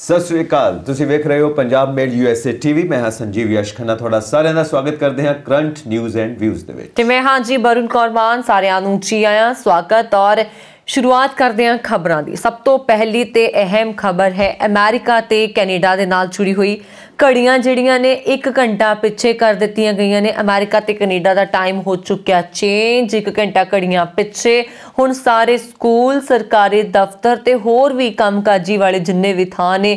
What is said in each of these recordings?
ਸਤਿ ਸ੍ਰੀ ਅਕਾਲ ਤੁਸੀਂ ਵੇਖ ਰਹੇ ਹੋ ਪੰਜਾਬ ਮੇਡ ਯੂਐਸਏ ਟੀਵੀ ਮੈਂ ਹਾਂ ਸੰਜੀਵ ਯਸ਼ ਖੰਨਾ ਤੁਹਾਡਾ ਸਾਰਿਆਂ ਦਾ ਸਵਾਗਤ ਕਰਦੇ ਹਾਂ ਕਰੰਟ ਨਿਊਜ਼ ਐਂਡ ਵਿਊਜ਼ ਦੇ ਵਿੱਚ ਤੇ ਮੈਂ ਹਾਂ ਜੀ ਕੌਰ ਕੌਰਮਾਨ ਸਾਰਿਆਂ ਨੂੰ ਜੀ ਆਇਆਂ ਸਵਾਗਤ ਔਰ ਸ਼ੁਰੂਆਤ ਕਰਦੇ ਹਾਂ ਖਬਰਾਂ ਦੀ ਸਭ ਤੋਂ ਪਹਿਲੀ ਤੇ ਅਹਿਮ ਖਬਰ ਹੈ ਅਮਰੀਕਾ ਤੇ ਕੈਨੇਡਾ ਦੇ ਨਾਲ ਜੁੜੀ ਹੋਈ ਘੜੀਆਂ ਜਿਹੜੀਆਂ ਨੇ 1 ਘੰਟਾ ਪਿੱਛੇ ਕਰ ਦਿੱਤੀਆਂ ਗਈਆਂ ਨੇ ਅਮਰੀਕਾ ਤੇ ਕੈਨੇਡਾ ਦਾ ਟਾਈਮ ਹੋ ਚੁੱਕਿਆ ਚੇਂਜ 1 ਘੰਟਾ ਘੜੀਆਂ ਪਿੱਛੇ ਹੁਣ ਸਾਰੇ ਸਕੂਲ ਸਰਕਾਰੀ ਦਫ਼ਤਰ ਤੇ ਹੋਰ ਵੀ ਕੰਮਕਾਜੀ ਵਾਲੇ ਜਿੰਨੇ ਵੀ ਥਾਂ ਨੇ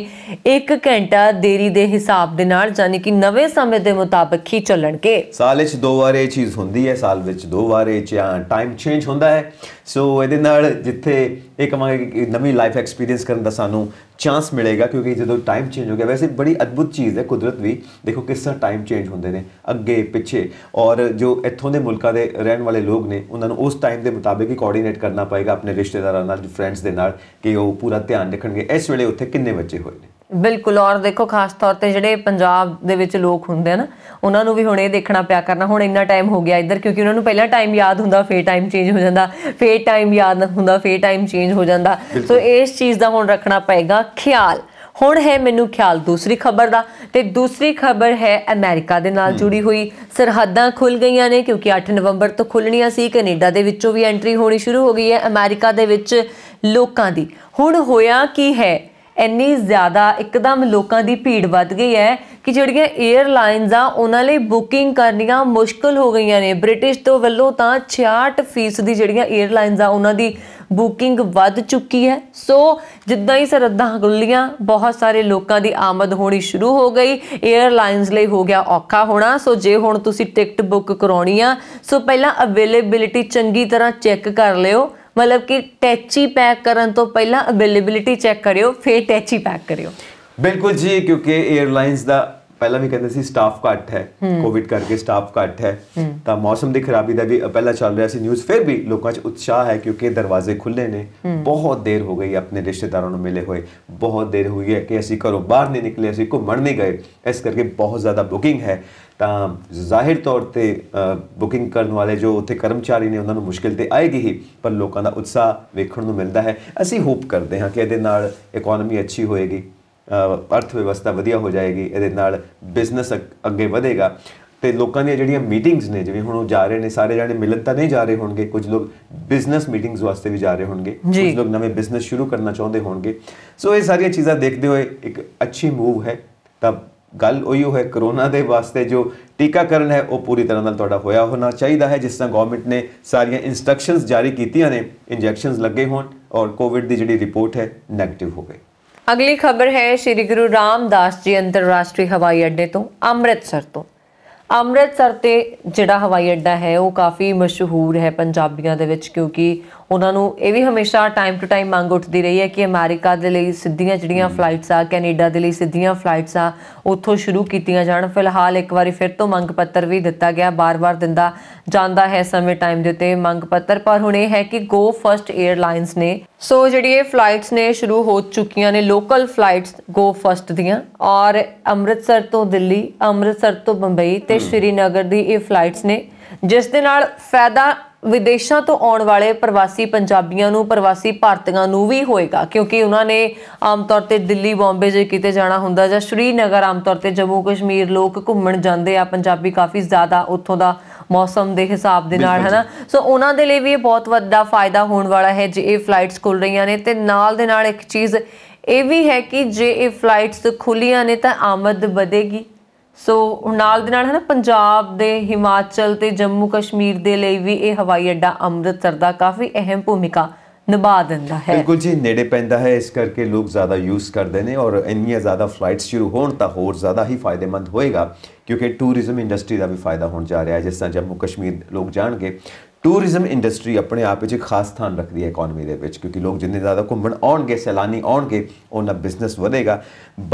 1 ਘੰਟਾ ਦੇਰੀ ਦੇ ਹਿਸਾਬ ਦੇ ਨਾਲ ਯਾਨੀ ਕਿ ਨਵੇਂ ਸਮੇਂ ਦੇ ਮੁਤਾਬਕ ਹੀ ਚੱਲਣਗੇ ਸਾਲ ਵਿੱਚ ਦੋ ਵਾਰ ਇਹ ਚੀਜ਼ ਹੁੰਦੀ ਹੈ ਸਾਲ ਵਿੱਚ ਦੋ ਵਾਰ ਇਹ ਟਾਈਮ ਚੇਂਜ ਹੁੰਦਾ ਹੈ ਸੋ ਇਹਦੇ ਨਾਲ ਜਿੱਥੇ ਇਹ ਕਹਾਂਗੇ ਕਿ ਨਵੀਂ ਲਾਈਫ ਐਕਸਪੀਰੀਅੰਸ ਕਰਨ ਦਾ ਸਾਨੂੰ ਚਾਂਸ ਮਿਲੇਗਾ ਕਿਉਂਕਿ ਜਦੋਂ ਟਾਈਮ ਚੇਂਜ ਹੋ ਗਿਆ ਵੈਸੇ ਬੜੀ ਅਦਭੁਤ ਚੀਜ਼ ਹੈ ਕੁਦਰਤ ਵੀ ਦੇਖੋ ਕਿਸ ਤਰ੍ਹਾਂ ਟਾਈਮ ਚੇਂਜ ਹੁੰਦੇ ਨੇ ਅੱਗੇ ਪਿੱਛੇ ਔਰ ਜੋ ਇੱਥੋਂ ਦੇ ਮੁਲਕਾਂ ਦੇ ਰਹਿਣ ਵਾਲੇ ਲੋਕ ਨੇ ਉਹਨਾਂ ਨੂੰ ਉਸ ਟਾਈਮ ਦੇ ਮੁਤਾਬਿਕ ਹੀ ਕੋਆਰਡੀਨੇਟ ਕਰਨਾ ਪਏਗਾ ਆਪਣੇ ਰਿਸ਼ਤੇਦਾਰਾਂ ਨਾਲ ਫਰੈਂਡਸ ਦੇ ਨਾਲ ਕਿ ਉਹ ਪੂਰਾ ਧਿਆਨ ਰੱਖਣਗੇ ਇਸ ਵੇਲੇ ਉੱਥੇ ਕਿੰਨੇ ਬੱਚੇ ਹੋਏ ਨੇ ਬਿਲਕੁਲ ਔਰ ਦੇਖੋ ਖਾਸ ਤੌਰ ਤੇ ਜਿਹੜੇ ਪੰਜਾਬ ਦੇ ਵਿੱਚ ਲੋਕ ਹੁੰਦੇ ਹਨ ਉਹਨਾਂ ਨੂੰ ਵੀ ਹੁਣ ਇਹ ਦੇਖਣਾ ਪਿਆ ਕਰਨਾ ਹੁਣ ਇੰਨਾ ਟਾਈਮ ਹੋ ਗਿਆ ਇੱਧਰ ਕਿਉਂਕਿ ਉਹਨਾਂ ਨੂੰ ਪਹਿਲਾਂ ਟਾਈਮ ਯਾਦ ਹੁੰਦਾ ਫੇਰ ਟਾਈਮ ਚੇਂਜ ਹੋ ਜਾਂਦਾ ਫੇਰ ਟਾਈਮ ਯਾਦ ਹੁੰਦਾ ਫੇਰ ਟਾਈਮ ਚੇਂਜ ਹੋ ਜਾਂਦਾ ਸੋ ਇਸ ਚੀਜ਼ ਦਾ ਹੁਣ ਰੱਖਣਾ ਪਏਗਾ ਖਿਆਲ ਹੁਣ ਹੈ ਮੈਨੂੰ ਖਿਆਲ ਦੂਸਰੀ ਖਬਰ ਦਾ ਤੇ ਦੂਸਰੀ ਖਬਰ ਹੈ ਅਮਰੀਕਾ ਦੇ ਨਾਲ ਜੁੜੀ ਹੋਈ ਸਰਹੱਦਾਂ ਖੁੱਲ ਗਈਆਂ ਨੇ ਕਿਉਂਕਿ 8 ਨਵੰਬਰ ਤੋਂ ਖੁੱਲਣੀਆਂ ਸੀ ਕੈਨੇਡਾ ਦੇ ਵਿੱਚੋਂ ਵੀ ਐਂਟਰੀ ਹੋਣੀ ਸ਼ੁਰੂ ਹੋ ਗਈ ਹੈ ਅਮਰੀਕਾ ਦੇ ਵਿੱਚ ਲੋਕਾਂ ਦੀ ਹੁਣ ਹੋਇਆ ਕੀ ਹੈ ਇੰਨੀ ਜ਼ਿਆਦਾ ਇੱਕਦਮ ਲੋਕਾਂ ਦੀ ਭੀੜ ਵੱਧ ਗਈ ਹੈ ਕਿ ਜਿਹੜੀਆਂ 에ਅਰਲਾਈਨਸ ਆ ਉਹਨਾਂ ਲਈ ਬੁਕਿੰਗ ਕਰਨੀਆਂ ਮੁਸ਼ਕਲ ਹੋ ਗਈਆਂ ਨੇ ਬ੍ਰਿਟਿਸ਼ ਤੋਂ ਵੱਲੋਂ ਤਾਂ 66% ਦੀ ਜਿਹੜੀਆਂ 에ਅਰਲਾਈਨਸ ਆ ਉਹਨਾਂ ਦੀ ਬੁਕਿੰਗ ਵੱਧ ਚੁੱਕੀ ਹੈ ਸੋ ਜਿੱਦਾਂ ਹੀ ਸਰਦਾਂ ਗੁੱਲੀਆਂ ਬਹੁਤ ਸਾਰੇ ਲੋਕਾਂ ਦੀ ਆਮਦ ਹੋਣੀ ਸ਼ੁਰੂ ਹੋ ਗਈ 에ਅਰਲਾਈਨਸ ਲਈ ਹੋ ਗਿਆ ਔਖਾ ਹੋਣਾ ਸੋ ਜੇ ਹੁਣ ਤੁਸੀਂ ਟਿਕਟ ਬੁੱਕ ਕਰਾਉਣੀ ਆ ਸੋ ਪਹਿਲਾਂ ਅਵੇਲੇਬਿਲਿਟੀ ਚੰਗੀ ਤਰ੍ਹਾਂ ਚੈੱਕ ਕਰ ਲਿਓ ਮਤਲਬ ਕਿ ਟੈਚੀ ਪੈਕ ਕਰਨ ਤੋਂ ਪਹਿਲਾਂ ਅਵੇਲੇਬਿਲਿਟੀ ਚੈੱਕ ਕਰਿਓ ਫਿਰ ਟੈਚੀ ਪੈਕ ਕਰਿਓ ਬਿਲਕੁਲ ਜੀ ਕਿਉਂਕਿ 에ਅਰਲਾਈਨਸ ਦਾ ਪਹਿਲਾਂ ਵੀ ਕਹਿੰਦੇ ਸੀ ਸਟਾਫ ਘੱਟ ਹੈ ਕੋਵਿਡ ਕਰਕੇ ਸਟਾਫ ਘੱਟ ਹੈ ਤਾਂ ਮੌਸਮ ਦੀ ਖਰਾਬੀ ਦਾ ਵੀ ਪਹਿਲਾਂ ਚੱਲ ਰਿਹਾ ਸੀ ਨਿਊਜ਼ ਫਿਰ ਵੀ ਲੋਕਾਂ 'ਚ ਉਤਸ਼ਾਹ ਹੈ ਕਿਉਂਕਿ ਦਰਵਾਜ਼ੇ ਖੁੱਲੇ ਨੇ ਬਹੁਤ ਦੇਰ ਹੋ ਗਈ ਆਪਣੇ ਰਿਸ਼ਤੇਦਾਰਾਂ ਨੂੰ ਮਿਲੇ ਹੋਏ ਬਹੁਤ ਦੇਰ ਹੋਈ ਹੈ ਕਿ ਅਸੀਂ ਘਰੋਂ ਬਾਹਰ ਨਹੀਂ ਨਿਕਲੇ ਅਸੀਂ ਘੁੰਮਣ ਨਹੀਂ ਗਏ ਇਸ ਕਰਕੇ ਬਹੁਤ ਜ਼ਿਆਦਾ ਬੁਕਿੰਗ ਹੈ ਤਾਂ ਜ਼ਾਹਿਰ ਤੌਰ ਤੇ ਬੁਕਿੰਗ ਕਰਨ ਵਾਲੇ ਜੋ ਉੱਥੇ ਕਰਮਚਾਰੀ ਨੇ ਉਹਨਾਂ ਨੂੰ ਮੁਸ਼ਕਿਲ ਤੇ ਆਏਗੀ ਹੀ ਪਰ ਲੋਕਾਂ ਦਾ ਉਤਸ਼ਾਹ ਵੇਖਣ ਨੂੰ ਮਿਲਦਾ ਹੈ ਅਸੀਂ ਹੋਪ ਕਰਦੇ ਹਾਂ ਕਿ ਇਹਦੇ ਨਾਲ ਇਕਨੋਮੀ ਅੱਛੀ ਹੋਏਗੀ ਅਰਥ ਵਿਵਸਥਾ ਵਧੀਆ ਹੋ ਜਾਏਗੀ ਇਹਦੇ ਨਾਲ ਬਿਜ਼ਨਸ ਅੱਗੇ ਵਧੇਗਾ ਤੇ ਲੋਕਾਂ ਦੀਆਂ ਜਿਹੜੀਆਂ ਮੀਟਿੰਗਸ ਨੇ ਜਿਵੇਂ ਹੁਣ ਉਹ ਜਾ ਰਹੇ ਨੇ ਸਾਰੇ ਜਾਣੇ ਮਿਲਣ ਤਾਂ ਨਹੀਂ ਜਾ ਰਹੇ ਹੋਣਗੇ ਕੁਝ ਲੋਕ ਬਿਜ਼ਨਸ ਮੀਟਿੰਗਸ ਵਾਸਤੇ ਵੀ ਜਾ ਰਹੇ ਹੋਣਗੇ ਕੁਝ ਲੋਕ ਨਵੇਂ ਬਿਜ਼ਨਸ ਸ਼ੁਰੂ ਕਰਨਾ ਚਾਹੁੰਦੇ ਹੋਣਗੇ ਸੋ ਇਹ ਸਾਰੀਆਂ ਚੀਜ਼ਾਂ ਦੇਖਦੇ ਹੋਏ ਇੱਕ ਅੱਛੀ ਮੂਵ ਹੈ ਤਾਂ ਗੱਲ ਉਹੀ ਹੈ ਕਰੋਨਾ ਦੇ ਵਾਸਤੇ ਜੋ ਟੀਕਾਕਰਨ ਹੈ ਉਹ ਪੂਰੀ ਤਰ੍ਹਾਂ ਨਾਲ ਤੁਹਾਡਾ ਹੋਇਆ ਹੋਣਾ ਚਾਹੀਦਾ ਹੈ ਜਿਸ ਤਰ੍ਹਾਂ ਗਵਰਨਮੈਂਟ ਨੇ ਸਾਰੀਆਂ ਇਨਸਟਰਕਸ਼ਨਸ ਜਾਰੀ ਕੀਤੀਆਂ ਨੇ ਇੰਜੈਕਸ਼ਨਸ ਲੱਗੇ ਹੋਣ ਔਰ ਕੋਵਿਡ ਦੀ ਜਿਹੜੀ ਰਿਪੋਰਟ ਹੈ ਨੈਗੇਟਿਵ ਹੋਵੇ ਅਗਲੀ ਖਬਰ ਹੈ ਸ੍ਰੀ ਗੁਰੂ ਰਾਮਦਾਸ ਜੀ ਅੰਤਰਰਾਸ਼ਟਰੀ ਹਵਾਈ ਅੱਡੇ ਤੋਂ ਅੰਮ੍ਰਿਤਸਰ ਤੋਂ ਅੰਮ੍ਰਿਤਸਰ ਤੇ ਜਿਹੜਾ ਹਵਾਈ ਅੱਡਾ ਹੈ ਉਹ ਕਾਫੀ ਮਸ਼ਹੂਰ ਹੈ ਪੰਜਾਬੀਆਂ ਦੇ ਵਿੱਚ ਕਿਉਂਕਿ ਉਹਨਾਂ ਨੂੰ ਇਹ ਵੀ ਹਮੇਸ਼ਾ ਟਾਈਮ ਟੂ ਟਾਈਮ ਮੰਗ ਉੱਠਦੀ ਰਹੀ ਹੈ ਕਿ ਅਮਰੀਕਾ ਦੇ ਲਈ ਸਿੱਧੀਆਂ ਜਿਹੜੀਆਂ ਫਲਾਈਟਸ ਆ ਕੈਨੇਡਾ ਦੇ ਲਈ ਸਿੱਧੀਆਂ ਫਲਾਈਟਸ ਆ ਉੱਥੋਂ ਸ਼ੁਰੂ ਕੀਤੀਆਂ ਜਾਣ ਫਿਲਹਾਲ ਇੱਕ ਵਾਰੀ ਫਿਰ ਤੋਂ ਮੰਗ ਪੱਤਰ ਵੀ ਦਿੱਤਾ ਗਿਆ ਬਾਰ-ਬਾਰ ਦਿੰਦਾ ਜਾਂਦਾ ਹੈ ਸਮੇਂ ਟਾਈਮ ਦੇ ਉੱਤੇ ਮੰਗ ਪੱਤਰ ਪਰ ਹੁਣ ਇਹ ਹੈ ਕਿ ਗੋ ਫਰਸਟ 에ਅਰਲਾਈਨਸ ਨੇ ਸੋ ਜਿਹੜੀ ਇਹ ਫਲਾਈਟਸ ਨੇ ਸ਼ੁਰੂ ਹੋ ਚੁੱਕੀਆਂ ਨੇ ਲੋਕਲ ਫਲਾਈਟਸ ਗੋ ਫਰਸਟ ਦੀਆਂ ਔਰ ਅੰਮ੍ਰਿਤਸਰ ਤੋਂ ਦਿੱਲੀ ਅੰਮ੍ਰਿਤਸਰ ਤੋਂ ਬੰਬਈ ਤੇ ਸ਼੍ਰੀਨਗਰ ਦੀ ਇਹ ਫਲਾਈਟਸ ਨੇ ਜਿਸ ਦੇ ਨਾਲ ਫਾਇਦਾ ਵਿਦੇਸ਼ਾਂ ਤੋਂ ਆਉਣ ਵਾਲੇ ਪ੍ਰਵਾਸੀ ਪੰਜਾਬੀਆਂ ਨੂੰ ਪ੍ਰਵਾਸੀ ਭਾਰਤੀਆਂ ਨੂੰ ਵੀ ਹੋਏਗਾ ਕਿਉਂਕਿ ਉਹਨਾਂ ਨੇ ਆਮ ਤੌਰ ਤੇ ਦਿੱਲੀ ਬੰਬੇ ਜੇ ਕਿਤੇ ਜਾਣਾ ਹੁੰਦਾ ਜਾਂ ਸ਼੍ਰੀਨਗਰ ਆਮ ਤੌਰ ਤੇ ਜੰਮੂ ਕਸ਼ਮੀਰ ਲੋਕ ਘੁੰਮਣ ਜਾਂਦੇ ਆ ਪੰਜਾਬੀ ਕਾਫੀ ਜ਼ਿਆਦਾ ਉੱਥੋਂ ਦਾ ਮੌਸਮ ਦੇ ਹਿਸਾਬ ਦੇ ਨਾਲ ਹਨਾ ਸੋ ਉਹਨਾਂ ਦੇ ਲਈ ਵੀ ਇਹ ਬਹੁਤ ਵੱਡਾ ਫਾਇਦਾ ਹੋਣ ਵਾਲਾ ਹੈ ਜੇ ਇਹ ਫਲਾਈਟਸ ਖੁੱਲ ਰਹੀਆਂ ਨੇ ਤੇ ਨਾਲ ਦੇ ਨਾਲ ਇੱਕ ਚੀਜ਼ ਇਹ ਵੀ ਹੈ ਕਿ ਜੇ ਇਹ ਫਲਾਈਟਸ ਖੁੱਲੀਆਂ ਨੇ ਤਾਂ ਆਮਦ ਵਧੇਗੀ ਸੋ ਨਾਲ ਦੇ ਨਾਲ ਹੈ ਨਾ ਪੰਜਾਬ ਦੇ ਹਿਮਾਚਲ ਤੇ ਜੰਮੂ ਕਸ਼ਮੀਰ ਦੇ ਲਈ ਵੀ ਇਹ ਹਵਾਈ ਅੱਡਾ ਅੰਮ੍ਰਿਤਸਰ ਦਾ ਕਾਫੀ ਅਹਿਮ ਭੂਮਿਕਾ ਨਿਭਾ ਦਿੰਦਾ ਹੈ ਬਿਲਕੁਲ ਜੀ ਨੇੜੇ ਪੈਂਦਾ ਹੈ ਇਸ ਕਰਕੇ ਲੋਕ ਜ਼ਿਆਦਾ ਯੂਜ਼ ਕਰਦੇ ਨੇ ਔਰ ਇੰਨੀਆਂ ਜ਼ਿਆਦਾ ਫਲਾਈਟਸ ਸ਼ੁਰੂ ਹੋਣ ਤਾਂ ਹੋਰ ਜ਼ਿਆਦਾ ਹੀ ਫਾਇਦੇਮੰਦ ਹੋਏਗਾ ਕਿਉਂਕਿ ਟੂਰਿਜ਼ਮ ਇੰਡਸਟਰੀ ਦਾ ਵੀ ਫਾਇਦਾ ਹੋਣ ਜਾ ਰਿਹਾ ਹੈ ਜਿਸ ਤਰ੍ਹਾਂ ਜੰਮੂ ਕਸ਼ਮੀਰ ਲੋਕ ਜਾਣਗੇ ਟੂਰਿਜ਼ਮ ਇੰਡਸਟਰੀ ਆਪਣੇ ਆਪ ਵਿੱਚ ਇੱਕ ਖਾਸ ਸਥਾਨ ਰੱਖਦੀ ਹੈ ਇਕਨੋਮੀ ਦੇ ਵਿੱਚ ਕਿਉਂਕਿ ਲੋਕ ਜਿੰਨੇ ਜ਼ਿਆਦਾ ਘੁੰਮਣ ਆਉਣਗੇ ਸੈਲਾਨੀ ਆਉਣਗੇ ਉਹਨਾਂ ਬਿਜ਼ਨਸ ਵਧੇਗਾ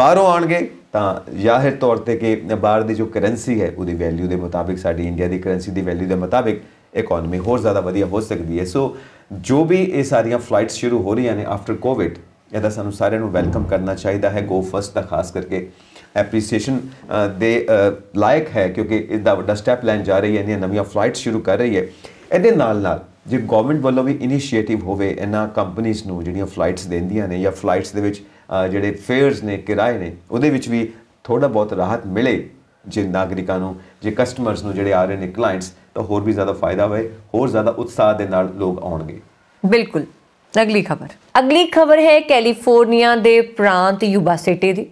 ਬਾਹਰੋਂ ਆਣਗੇ ਤਾਂ ਜ਼ਾਹਿਰ ਤੌਰ ਤੇ ਕਿ ਬਾਹਰ ਦੀ ਜੋ ਕਰੰਸੀ ਹੈ ਉਹਦੀ ਵੈਲਿਊ ਦੇ ਮੁਤਾਬਿਕ ਸਾਡੀ ਇੰਡੀਆ ਦੀ ਕਰੰਸੀ ਦੀ ਵੈਲਿਊ ਦੇ ਮੁਤਾਬਿਕ ਇਕਨੋਮੀ ਹੋਰ ਜ਼ਿਆਦਾ ਵਧੀਆ ਹੋ ਸਕਦੀ ਹੈ ਸੋ ਜੋ ਵੀ ਇਹ ਸਾਰੀਆਂ ਫਲਾਈਟਸ ਸ਼ੁਰੂ ਹੋ ਰਹੀਆਂ ਨੇ ਆਫਟਰ ਕੋਵਿਡ ਇਹਦਾ ਸਾਨੂੰ ਸਾਰਿਆਂ ਨੂੰ ਵੈਲਕਮ ਕਰਨਾ ਚਾਹੀਦਾ ਹੈ ਗੋ ਫਸਟ ਦਾ ਖਾਸ ਕਰਕੇ ਐਪਰੀਸੀਏਸ਼ਨ ਦੇ ਲਾਇਕ ਹੈ ਕਿਉਂਕਿ ਇਸ ਦਾ ਵੱਡਾ ਸਟੈਪ ਲੈਣ ਜਾ ਰਹੀ ਹੈ ਇਹਨੀਆਂ ਨਵੀਆਂ ਫਲਾਈਟਸ ਸ਼ੁਰੂ ਕਰ ਰਹੀ ਹੈ ਇਹਦੇ ਨਾਲ ਨਾਲ ਜੇ ਗਵਰਨਮੈਂਟ ਵੱਲੋਂ ਵੀ ਇਨੀਸ਼ੀਏਟਿਵ ਹੋਵੇ ਇਹਨਾਂ ਕੰਪਨੀਆਂ ਨੂੰ ਜਿਹੜੀਆਂ ਫਲਾਈਟਸ ਦਿੰਦੀਆਂ ਨੇ ਜਾਂ ਫਲਾਈਟਸ ਦੇ ਵਿੱਚ ਜਿਹੜੇ ਫੇਅਰਸ ਨੇ ਕਿਰਾਏ ਨੇ ਉਹਦੇ ਵਿੱਚ ਵੀ ਥੋੜਾ ਬਹੁਤ ਰਾਹਤ ਮਿਲੇ ਜੇ ਨਾਗਰਿਕਾਂ ਨੂੰ ਜੇ ਕਸਟਮਰਸ ਨੂੰ ਜਿਹੜੇ ਆ ਰਹੇ ਨੇ ਕਲਾਇੰਟਸ ਤਾਂ ਹੋਰ ਵੀ ਜ਼ਿਆਦਾ ਫਾਇਦਾ ਹੋਵੇ ਹੋਰ ਜ਼ਿਆਦਾ ਉਤਸ਼ਾਹ ਦੇ ਨਾਲ ਲੋਕ ਆਉਣਗੇ ਬਿਲਕੁਲ ਅਗਲੀ ਖਬਰ ਅਗਲੀ ਖਬਰ ਹੈ ਕੈਲੀਫੋਰਨੀਆ ਦੇ ਪ੍ਰਾਂਤ ਯੂਬਾ ਸਿਟੀ ਦੀ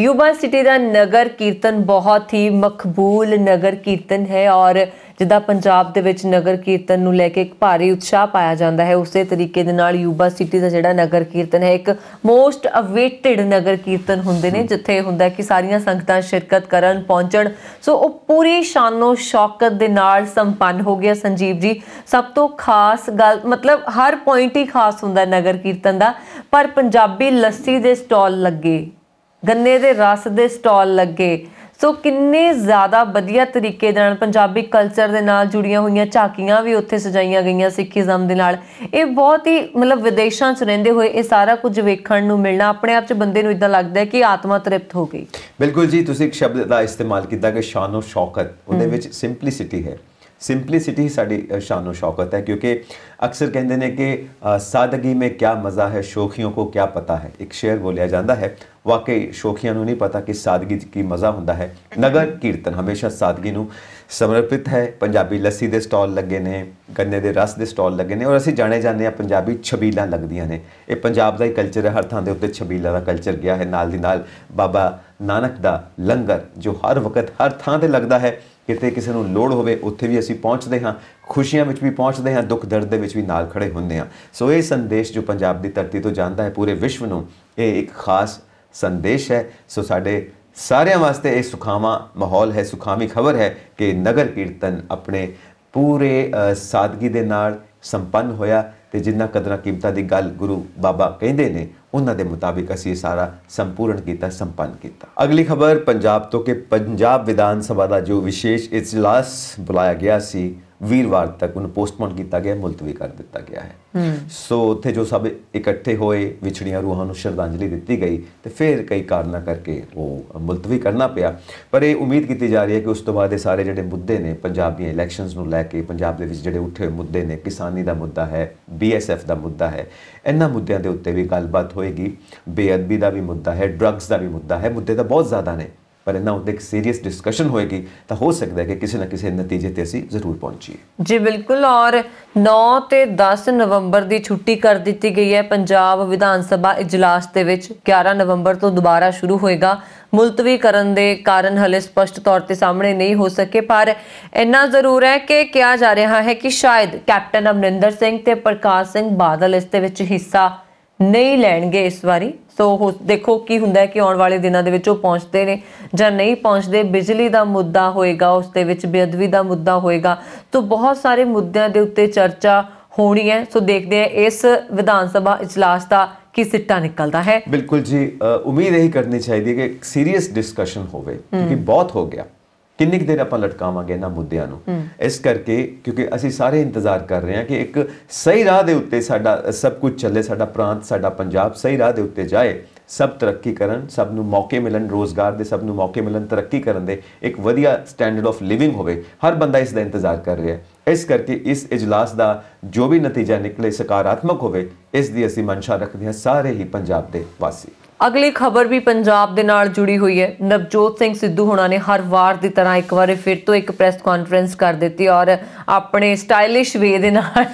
ਯੂਬਾ ਸਿਟੀ ਦਾ ਨਗਰ ਕੀਰਤਨ ਬਹੁਤ ਹੀ ਮਕਬੂਲ ਨਗਰ ਕੀਰਤਨ ਹੈ ਔਰ ਜਿੱਦਾਂ ਪੰਜਾਬ ਦੇ ਵਿੱਚ ਨਗਰ ਕੀਰਤਨ ਨੂੰ ਲੈ ਕੇ ਇੱਕ ਭਾਰੀ ਉਤਸ਼ਾਹ ਪਾਇਆ ਜਾਂਦਾ ਹੈ ਉਸੇ ਤਰੀਕੇ ਦੇ ਨਾਲ ਯੂਬਾ ਸਿਟੀ ਦਾ ਜਿਹੜਾ ਨਗਰ ਕੀਰਤਨ ਹੈ ਇੱਕ ਮੋਸਟ ਅਵੇਟਡ ਨਗਰ ਕੀਰਤਨ ਹੁੰਦੇ ਨੇ ਜਿੱਥੇ ਹੁੰਦਾ ਕਿ ਸਾਰੀਆਂ ਸੰਗਤਾਂ ਸ਼ਿਰਕਤ ਕਰਨ ਪਹੁੰਚਣ ਸੋ ਉਹ ਪੂਰੀ ਸ਼ਾਨੋ ਸ਼ੌਕਤ ਦੇ ਨਾਲ ਸੰਪੰਨ ਹੋ ਗਿਆ ਸੰਜੀਵ ਜੀ ਸਭ ਤੋਂ ਖਾਸ ਗੱਲ ਮਤਲਬ ਹਰ ਪੁਆਇੰਟ ਹੀ ਖਾਸ ਹੁੰਦਾ ਨਗਰ ਕੀਰਤਨ ਦਾ ਪਰ ਪੰਜਾਬੀ ਲੱਸੀ ਦੇ ਸਟਾਲ ਲੱਗੇ ਗੰਨੇ ਦੇ ਰਸ ਦੇ ਸਟਾਲ ਲੱਗੇ ਸੋ ਕਿੰਨੇ ਜ਼ਿਆਦਾ ਵਧੀਆ ਤਰੀਕੇ ਨਾਲ ਪੰਜਾਬੀ ਕਲਚਰ ਦੇ ਨਾਲ ਜੁੜੀਆਂ ਹੋਈਆਂ ਝਾਕੀਆਂ ਵੀ ਉੱਥੇ ਸਜਾਈਆਂ ਗਈਆਂ ਸਿੱਖੀਜ਼ਮ ਦੇ ਨਾਲ ਇਹ ਬਹੁਤ ਹੀ ਮਤਲਬ ਵਿਦੇਸ਼ਾਂ 'ਚ ਰਹਿੰਦੇ ਹੋਏ ਇਹ ਸਾਰਾ ਕੁਝ ਵੇਖਣ ਨੂੰ ਮਿਲਣਾ ਆਪਣੇ ਆਪ 'ਚ ਬੰਦੇ ਨੂੰ ਇਦਾਂ ਲੱਗਦਾ ਹੈ ਕਿ ਆਤਮਾ ਤ੍ਰਿਪਤ ਹੋ ਗਈ ਬਿਲਕੁਲ ਜੀ ਤੁਸੀਂ ਇੱਕ ਸ਼ਬਦ ਦਾ ਇਸਤੇਮਾਲ ਕੀਤਾ ਕਿ ਸ਼ਾਨੋ ਸ਼ੌਕਤ ਉਹਦੇ ਵਿੱਚ ਸਿੰਪਲਿਸਿਟੀ ਹੈ ਸਿੰਪਲਿਸਿਟੀ ਸਾਡੀ ਸ਼ਾਨੋ ਸ਼ੌਕਤ ਹੈ ਕਿਉਂਕਿ ਅਕਸਰ ਕਹਿੰਦੇ ਨੇ ਕਿ ਸਾਦਗੀ ਮੇ ਕੀ ਮਜ਼ਾ ਹੈ ਸ਼ੋਖੀਆਂ ਕੋ ਕੀ ਪਤਾ ਹੈ ਇੱਕ ਸ਼ੇਰ ਬੋਲਿਆ ਜਾਂਦਾ ਹੈ ਵਾਕਈ ਸ਼ੋਖੀਆਂ ਨੂੰ ਨਹੀਂ ਪਤਾ ਕਿ ਸਾਦਗੀ ਕੀ ਮਜ਼ਾ ਹੁੰਦਾ ਹੈ ਨਗਰ ਕੀਰਤਨ ਹਮੇਸ਼ਾ ਸਾਦਗੀ ਨੂੰ ਸਮਰਪਿਤ ਹੈ ਪੰਜਾਬੀ ਲੱਸੀ ਦੇ ਸਟਾਲ ਲੱਗੇ ਨੇ ਗੰਨੇ ਦੇ ਰਸ ਦੇ ਸਟਾਲ ਲੱਗੇ ਨੇ ਔਰ ਅਸੀਂ ਜਾਣੇ ਜਾਂਦੇ ਆ ਪੰਜਾਬੀ ਛਬੀਲਾ ਲੱਗਦੀਆਂ ਨੇ ਇਹ ਪੰਜਾਬ ਦਾ ਹੀ ਕਲਚਰ ਹੈ ਹਰ ਥਾਂ ਦੇ ਉੱਤੇ ਛਬੀਲਾ ਦਾ ਕਲਚਰ ਗਿਆ ਹੈ ਨਾਲ ਦੀ ਨਾਲ ਬਾਬਾ ਨਾਨਕ ਦਾ ਲੰਗਰ ਜੋ ਹਰ ਵਕਤ ਹਰ ਥਾਂ ਤੇ ਲੱਗਦਾ ਹੈ ਕਿਤੇ ਕਿਸੇ ਨੂੰ ਲੋੜ ਹੋਵੇ ਉੱਥੇ ਵੀ ਅਸੀਂ ਪਹੁੰਚਦੇ ਹਾਂ ਖੁਸ਼ੀਆਂ ਵਿੱਚ ਵੀ ਪਹੁੰਚਦੇ ਹਾਂ ਦੁੱਖ ਦਰਦ ਦੇ ਵਿੱਚ ਵੀ ਨਾਲ ਖੜੇ ਹੁੰਦੇ ਹਾਂ ਸੋ ਇਹ ਸੰਦੇਸ਼ ਜੋ ਪੰਜਾਬ ਦੀ ਧਰਤੀ ਤੋਂ ਜਾਂਦਾ ਹੈ ਪੂਰੇ ਵਿਸ਼ਵ ਨੂੰ ਇਹ ਇੱਕ ਖਾਸ ਸੰਦੇਸ਼ ਹੈ ਸੋ ਸਾਡੇ ਸਾਰਿਆਂ ਵਾਸਤੇ ਇਹ ਸੁਖਾਵਾ ਮਾਹੌਲ ਹੈ ਸੁਖਾਵੀ ਖਬਰ ਹੈ ਕਿ ਨਗਰ ਕੀਰਤਨ ਆਪਣੇ ਪੂਰੇ ਸਾਦਗੀ ਦੇ ਨਾਲ ਸੰਪੰਨ ਹੋਇਆ ਤੇ ਜਿੰਨਾ ਕਦਰਾਂ ਕੀਮਤਾਂ ਦੀ ਗੱਲ ਗੁਰੂ ਬਾਬਾ ਕਹਿੰਦੇ ਨੇ ਉਹਨਾਂ ਦੇ ਮੁਤਾਬਿਕ ਅਸੀਂ ਸਾਰਾ ਸੰਪੂਰਨ ਕੀਤਾ ਸੰਪੰਨ ਕੀਤਾ ਅਗਲੀ ਖਬਰ ਪੰਜਾਬ ਤੋਂ ਕਿ ਪੰਜਾਬ ਵਿਧਾਨ ਸਭਾ ਦਾ ਜੋ ਵਿਸ਼ੇਸ਼ ਇਜਲਾਸ ਬੁਲਾਇਆ ਗਿਆ ਸੀ ਵੀਰਵਾਰ ਤੱਕ ਉਹਨੂੰ ਪੋਸਟਪੋਨ ਕੀਤਾ ਗਿਆ ਮੁਲਤਵੀ ਕਰ ਦਿੱਤਾ ਗਿਆ ਹੈ ਸੋ ਉੱਥੇ ਜੋ ਸਭ ਇਕੱਠੇ ਹੋਏ ਵਿਛੜੀਆਂ ਰੂਹਾਂ ਨੂੰ ਸ਼ਰਧਾਂਜਲੀ ਦਿੱਤੀ ਗਈ ਤੇ ਫਿਰ ਕਈ ਕਾਰਨਾਂ ਕਰਕੇ ਉਹ ਮੁਲਤਵੀ ਕਰਨਾ ਪਿਆ ਪਰ ਇਹ ਉਮੀਦ ਕੀਤੀ ਜਾ ਰਹੀ ਹੈ ਕਿ ਉਸ ਤੋਂ ਬਾਅਦ ਇਹ ਸਾਰੇ ਜਿਹੜੇ ਮੁੱਦੇ ਨੇ ਪੰਜਾਬ ਦੀਆਂ ਇਲੈਕਸ਼ਨਸ ਨੂੰ ਲੈ ਕੇ ਪੰਜਾਬ ਦੇ ਵਿੱਚ ਜਿਹੜੇ ਉੱਠੇ ਮੁੱਦੇ ਨੇ ਕਿਸਾਨੀ ਦਾ ਮੁੱਦਾ ਹੈ ਬੀਐਸਐਫ ਦਾ ਮੁੱਦਾ ਹੈ ਇਹਨਾਂ ਮੁੱਦਿਆਂ ਦੇ ਉੱਤੇ ਵੀ ਗੱਲਬਾਤ ਹੋਏਗੀ ਬੇਅਦਬੀ ਦਾ ਵੀ ਮੁੱਦਾ ਹੈ ਡਰੱਗਸ ਦਾ ਵੀ ਮੁੱਦਾ ਹੈ ਮੁੱਦੇ ਤਾਂ ਬਹੁਤ ਜ਼ਿਆਦਾ ਨੇ ਪਰ ਇਹਨਾਂ ਉੱਤੇ ਇੱਕ ਸੀਰੀਅਸ ਡਿਸਕਸ਼ਨ ਹੋਏਗੀ ਤਾਂ ਹੋ ਸਕਦਾ ਹੈ ਕਿ ਕਿਸੇ ਨਾ ਕਿਸੇ ਨਤੀਜੇ ਤੇ ਅਸੀਂ ਜ਼ਰੂਰ ਪਹੁੰਚੀਏ ਜੀ ਬਿਲਕੁਲ ਔਰ 9 ਤੇ 10 ਨਵੰਬਰ ਦੀ ਛੁੱਟੀ ਕਰ ਦਿੱਤੀ ਗਈ ਹੈ ਪੰਜਾਬ ਵਿਧਾਨ ਸਭਾ ਇਜਲਾਸ ਦੇ ਵਿੱਚ 11 ਨਵੰਬਰ ਤੋਂ ਦੁਬਾਰਾ ਸ਼ੁਰੂ ਹੋਏਗਾ ਮੁਲਤਵੀ ਕਰਨ ਦੇ ਕਾਰਨ ਹਲੇ ਸਪਸ਼ਟ ਤੌਰ ਤੇ ਸਾਹਮਣੇ ਨਹੀਂ ਹੋ ਸਕੇ ਪਰ ਇੰਨਾ ਜ਼ਰੂਰ ਹੈ ਕਿ ਕਿਹਾ ਜਾ ਰਿਹਾ ਹੈ ਕਿ ਸ਼ਾਇਦ ਕੈਪਟਨ ਅਮਰਿੰਦਰ ਸਿੰਘ ਤੇ ਪ੍ਰਕਾਸ਼ ਸਿੰਘ ਬਾਦਲ ਇਸ ਦੇ ਵਿੱਚ ਹਿੱਸਾ ਨਹੀਂ ਲੈਣਗੇ ਇਸ ਵਾਰੀ ਸੋ ਦੇਖੋ ਕੀ ਹੁੰਦਾ ਕਿ ਆਉਣ ਵਾਲੇ ਦਿਨਾਂ ਦੇ ਵਿੱਚ ਉਹ ਪਹੁੰਚਦੇ ਨੇ ਜਾਂ ਨਹੀਂ ਪਹੁੰਚਦੇ ਬਿਜਲੀ ਦਾ ਮੁੱਦਾ ਹੋਏਗਾ ਉਸ ਦੇ ਵਿੱਚ ਬੇਅਦਬੀ ਦਾ ਮੁੱਦਾ ਹੋਏਗਾ ਤੋਂ ਬਹੁਤ ਸਾਰੇ ਮੁੱਦਿਆਂ ਦੇ ਉੱਤੇ ਚਰਚਾ ਹੋਣੀ ਹੈ ਸੋ ਦੇਖਦੇ ਹਾਂ ਇਸ ਵਿਧਾਨ ਸਭਾ ਇਜਲਾਸ ਦਾ ਕੀ ਸਿੱਟਾ ਨਿਕਲਦਾ ਹੈ ਬਿਲਕੁਲ ਜੀ ਉਮੀਦ ਇਹੀ ਕਰਨੀ ਚਾਹੀਦੀ ਹੈ ਕਿ ਸੀਰੀਅਸ ਡਿਸਕਸ਼ਨ ਹੋਵੇ ਕਿਉਂਕਿ ਬਹੁਤ ਹੋ ਗਿਆ ਕਿੰਨੀ ਕਿ ਦੇਰ ਆਪਾਂ ਲਟਕਾਵਾਂਗੇ ਇਹਨਾਂ ਮੁੱਦਿਆਂ ਨੂੰ ਇਸ ਕਰਕੇ ਕਿਉਂਕਿ ਅਸੀਂ ਸਾਰੇ ਇੰਤਜ਼ਾਰ ਕਰ ਰਹੇ ਹਾਂ ਕਿ ਇੱਕ ਸਹੀ ਰਾਹ ਦੇ ਉੱਤੇ ਸਾਡਾ ਸਭ ਕੁਝ ਚੱਲੇ ਸਾਡਾ ਪ੍ਰਾਂਤ ਸਾਡਾ ਪੰਜਾਬ ਸਹੀ ਰਾਹ ਦੇ ਉੱਤੇ ਜਾਏ ਸਭ ਤਰੱਕੀ ਕਰਨ ਸਭ ਨੂੰ ਮੌਕੇ ਮਿਲਣ ਰੋਜ਼ਗਾਰ ਦੇ ਸਭ ਨੂੰ ਮੌਕੇ ਮਿਲਣ ਤਰੱਕੀ ਕਰਨ ਦੇ ਇੱਕ ਵਧੀਆ ਸਟੈਂਡਰਡ ਆਫ ਲਿਵਿੰਗ ਹੋਵੇ ਹਰ ਬੰਦਾ ਇਸ ਦਾ ਇੰਤਜ਼ਾਰ ਕਰ ਰਿਹਾ ਹੈ ਇਸ ਕਰਕੇ ਇਸ ਇਜਲਾਸ ਦਾ ਜੋ ਵੀ ਨਤੀਜਾ ਨਿਕਲੇ ਸਕਾਰਾਤਮਕ ਹੋਵੇ ਇਸ ਦੀ ਅਸੀਂ ਮਨਸ਼ਾ ਰੱਖਦੇ ਹਾਂ ਸਾਰੇ ਹੀ ਪੰਜਾਬ ਦੇ ਵਾਸੀ ਅਗਲੀ ਖਬਰ ਵੀ ਪੰਜਾਬ ਦੇ ਨਾਲ ਜੁੜੀ ਹੋਈ ਹੈ ਨਵਜੋਤ ਸਿੰਘ ਸਿੱਧੂ ਹੁਣਾਂ ਨੇ ਹਰ ਵਾਰ ਦੀ ਤਰ੍ਹਾਂ ਇੱਕ ਵਾਰੇ ਫਿਰ ਤੋਂ ਇੱਕ ਪ੍ਰੈਸ ਕਾਨਫਰੰਸ ਕਰ ਦਿੱਤੀ ਔਰ ਆਪਣੇ ਸਟਾਈਲਿਸ਼ ਵੇ ਦੇ ਨਾਲ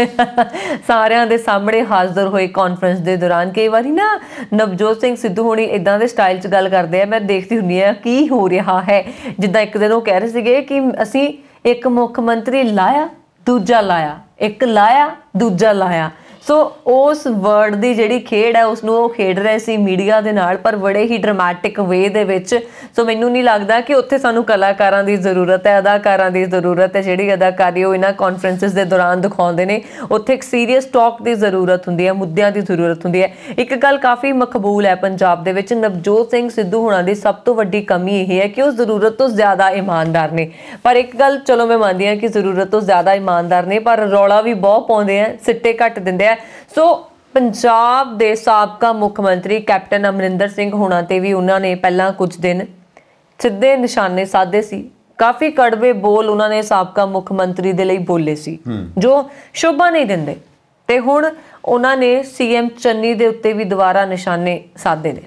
ਸਾਰਿਆਂ ਦੇ ਸਾਹਮਣੇ ਹਾਜ਼ਰ ਹੋਏ ਕਾਨਫਰੰਸ ਦੇ ਦੌਰਾਨ ਕਈ ਵਾਰੀ ਨਾ ਨਵਜੋਤ ਸਿੰਘ ਸਿੱਧੂ ਹੁਣੀ ਇਦਾਂ ਦੇ ਸਟਾਈਲ 'ਚ ਗੱਲ ਕਰਦੇ ਆ ਮੈਂ ਦੇਖਦੀ ਹੁੰਨੀ ਆ ਕੀ ਹੋ ਰਿਹਾ ਹੈ ਜਿੱਦਾਂ ਇੱਕ ਦਿਨ ਉਹ ਕਹਿ ਰਹੇ ਸੀਗੇ ਕਿ ਅਸੀਂ ਇੱਕ ਮੁੱਖ ਮੰਤਰੀ ਲਾਇਆ ਦੂਜਾ ਲਾਇਆ ਇੱਕ ਲਾਇਆ ਦੂਜਾ ਲਾਇਆ ਸੋ ਉਸ ਵਰਡ ਦੀ ਜਿਹੜੀ ਖੇਡ ਹੈ ਉਸ ਨੂੰ ਉਹ ਖੇਡ ਰਹੇ ਸੀ ਮੀਡੀਆ ਦੇ ਨਾਲ ਪਰ ਬੜੇ ਹੀ ਡਰਾਮੈਟਿਕ ਵੇ ਦੇ ਵਿੱਚ ਸੋ ਮੈਨੂੰ ਨਹੀਂ ਲੱਗਦਾ ਕਿ ਉੱਥੇ ਸਾਨੂੰ ਕਲਾਕਾਰਾਂ ਦੀ ਜ਼ਰੂਰਤ ਹੈ ਅਦਾਕਾਰਾਂ ਦੀ ਜ਼ਰੂਰਤ ਹੈ ਜਿਹੜੀ ਅਦਾਕਾਰੀ ਉਹ ਇਹਨਾਂ ਕਾਨਫਰੰਸਸ ਦੇ ਦੌਰਾਨ ਦਿਖਾਉਂਦੇ ਨੇ ਉੱਥੇ ਇੱਕ ਸੀਰੀਅਸ ਟਾਕ ਦੀ ਜ਼ਰੂਰਤ ਹੁੰਦੀ ਹੈ ਮੁੱਦਿਆਂ ਦੀ ਜ਼ਰੂਰਤ ਹੁੰਦੀ ਹੈ ਇੱਕ ਗੱਲ ਕਾਫੀ ਮਕਬੂਲ ਹੈ ਪੰਜਾਬ ਦੇ ਵਿੱਚ ਨਵਜੋਤ ਸਿੰਘ ਸਿੱਧੂ ਹੁਣਾਂ ਦੀ ਸਭ ਤੋਂ ਵੱਡੀ ਕਮੀ ਇਹ ਹੈ ਕਿ ਉਹ ਜ਼ਰੂਰਤ ਤੋਂ ਜ਼ਿਆਦਾ ਇਮਾਨਦਾਰ ਨੇ ਪਰ ਇੱਕ ਗੱਲ ਚਲੋ ਮੈਂ ਮੰਨਦੀ ਹਾਂ ਕਿ ਜ਼ਰੂਰਤ ਤੋਂ ਜ਼ਿਆਦਾ ਇਮਾਨਦਾਰ ਨੇ ਪਰ ਰੌਲਾ ਵੀ ਬਹੁਤ ਪਾਉਂਦੇ ਆ ਸਿੱਟੇ ਘੱਟ ਦਿੰਦੇ ਆ ਸੋ ਪੰਜਾਬ ਦੇ ਸਾਬਕਾ ਮੁੱਖ ਮੰਤਰੀ ਕੈਪਟਨ ਅਮਰਿੰਦਰ ਸਿੰਘ ਹੋਣਾ ਤੇ ਵੀ ਉਹਨਾਂ ਨੇ ਪਹਿਲਾਂ ਕੁਝ ਦਿਨ ਸਿੱਧੇ ਨਿਸ਼ਾਨੇ ਸਾਧੇ ਸੀ ਕਾਫੀ ਕੜਵੇ ਬੋਲ ਉਹਨਾਂ ਨੇ ਸਾਬਕਾ ਮੁੱਖ ਮੰਤਰੀ ਦੇ ਲਈ ਬੋਲੇ ਸੀ ਜੋ ਸ਼ੋਭਾ ਨਹੀਂ ਦਿੰਦੇ ਤੇ ਹੁਣ ਉਹਨਾਂ ਨੇ ਸੀਐਮ ਚੰਨੀ ਦੇ ਉੱਤੇ ਵੀ ਦੁਬਾਰਾ ਨਿਸ਼ਾਨੇ ਸਾਧੇ ਨੇ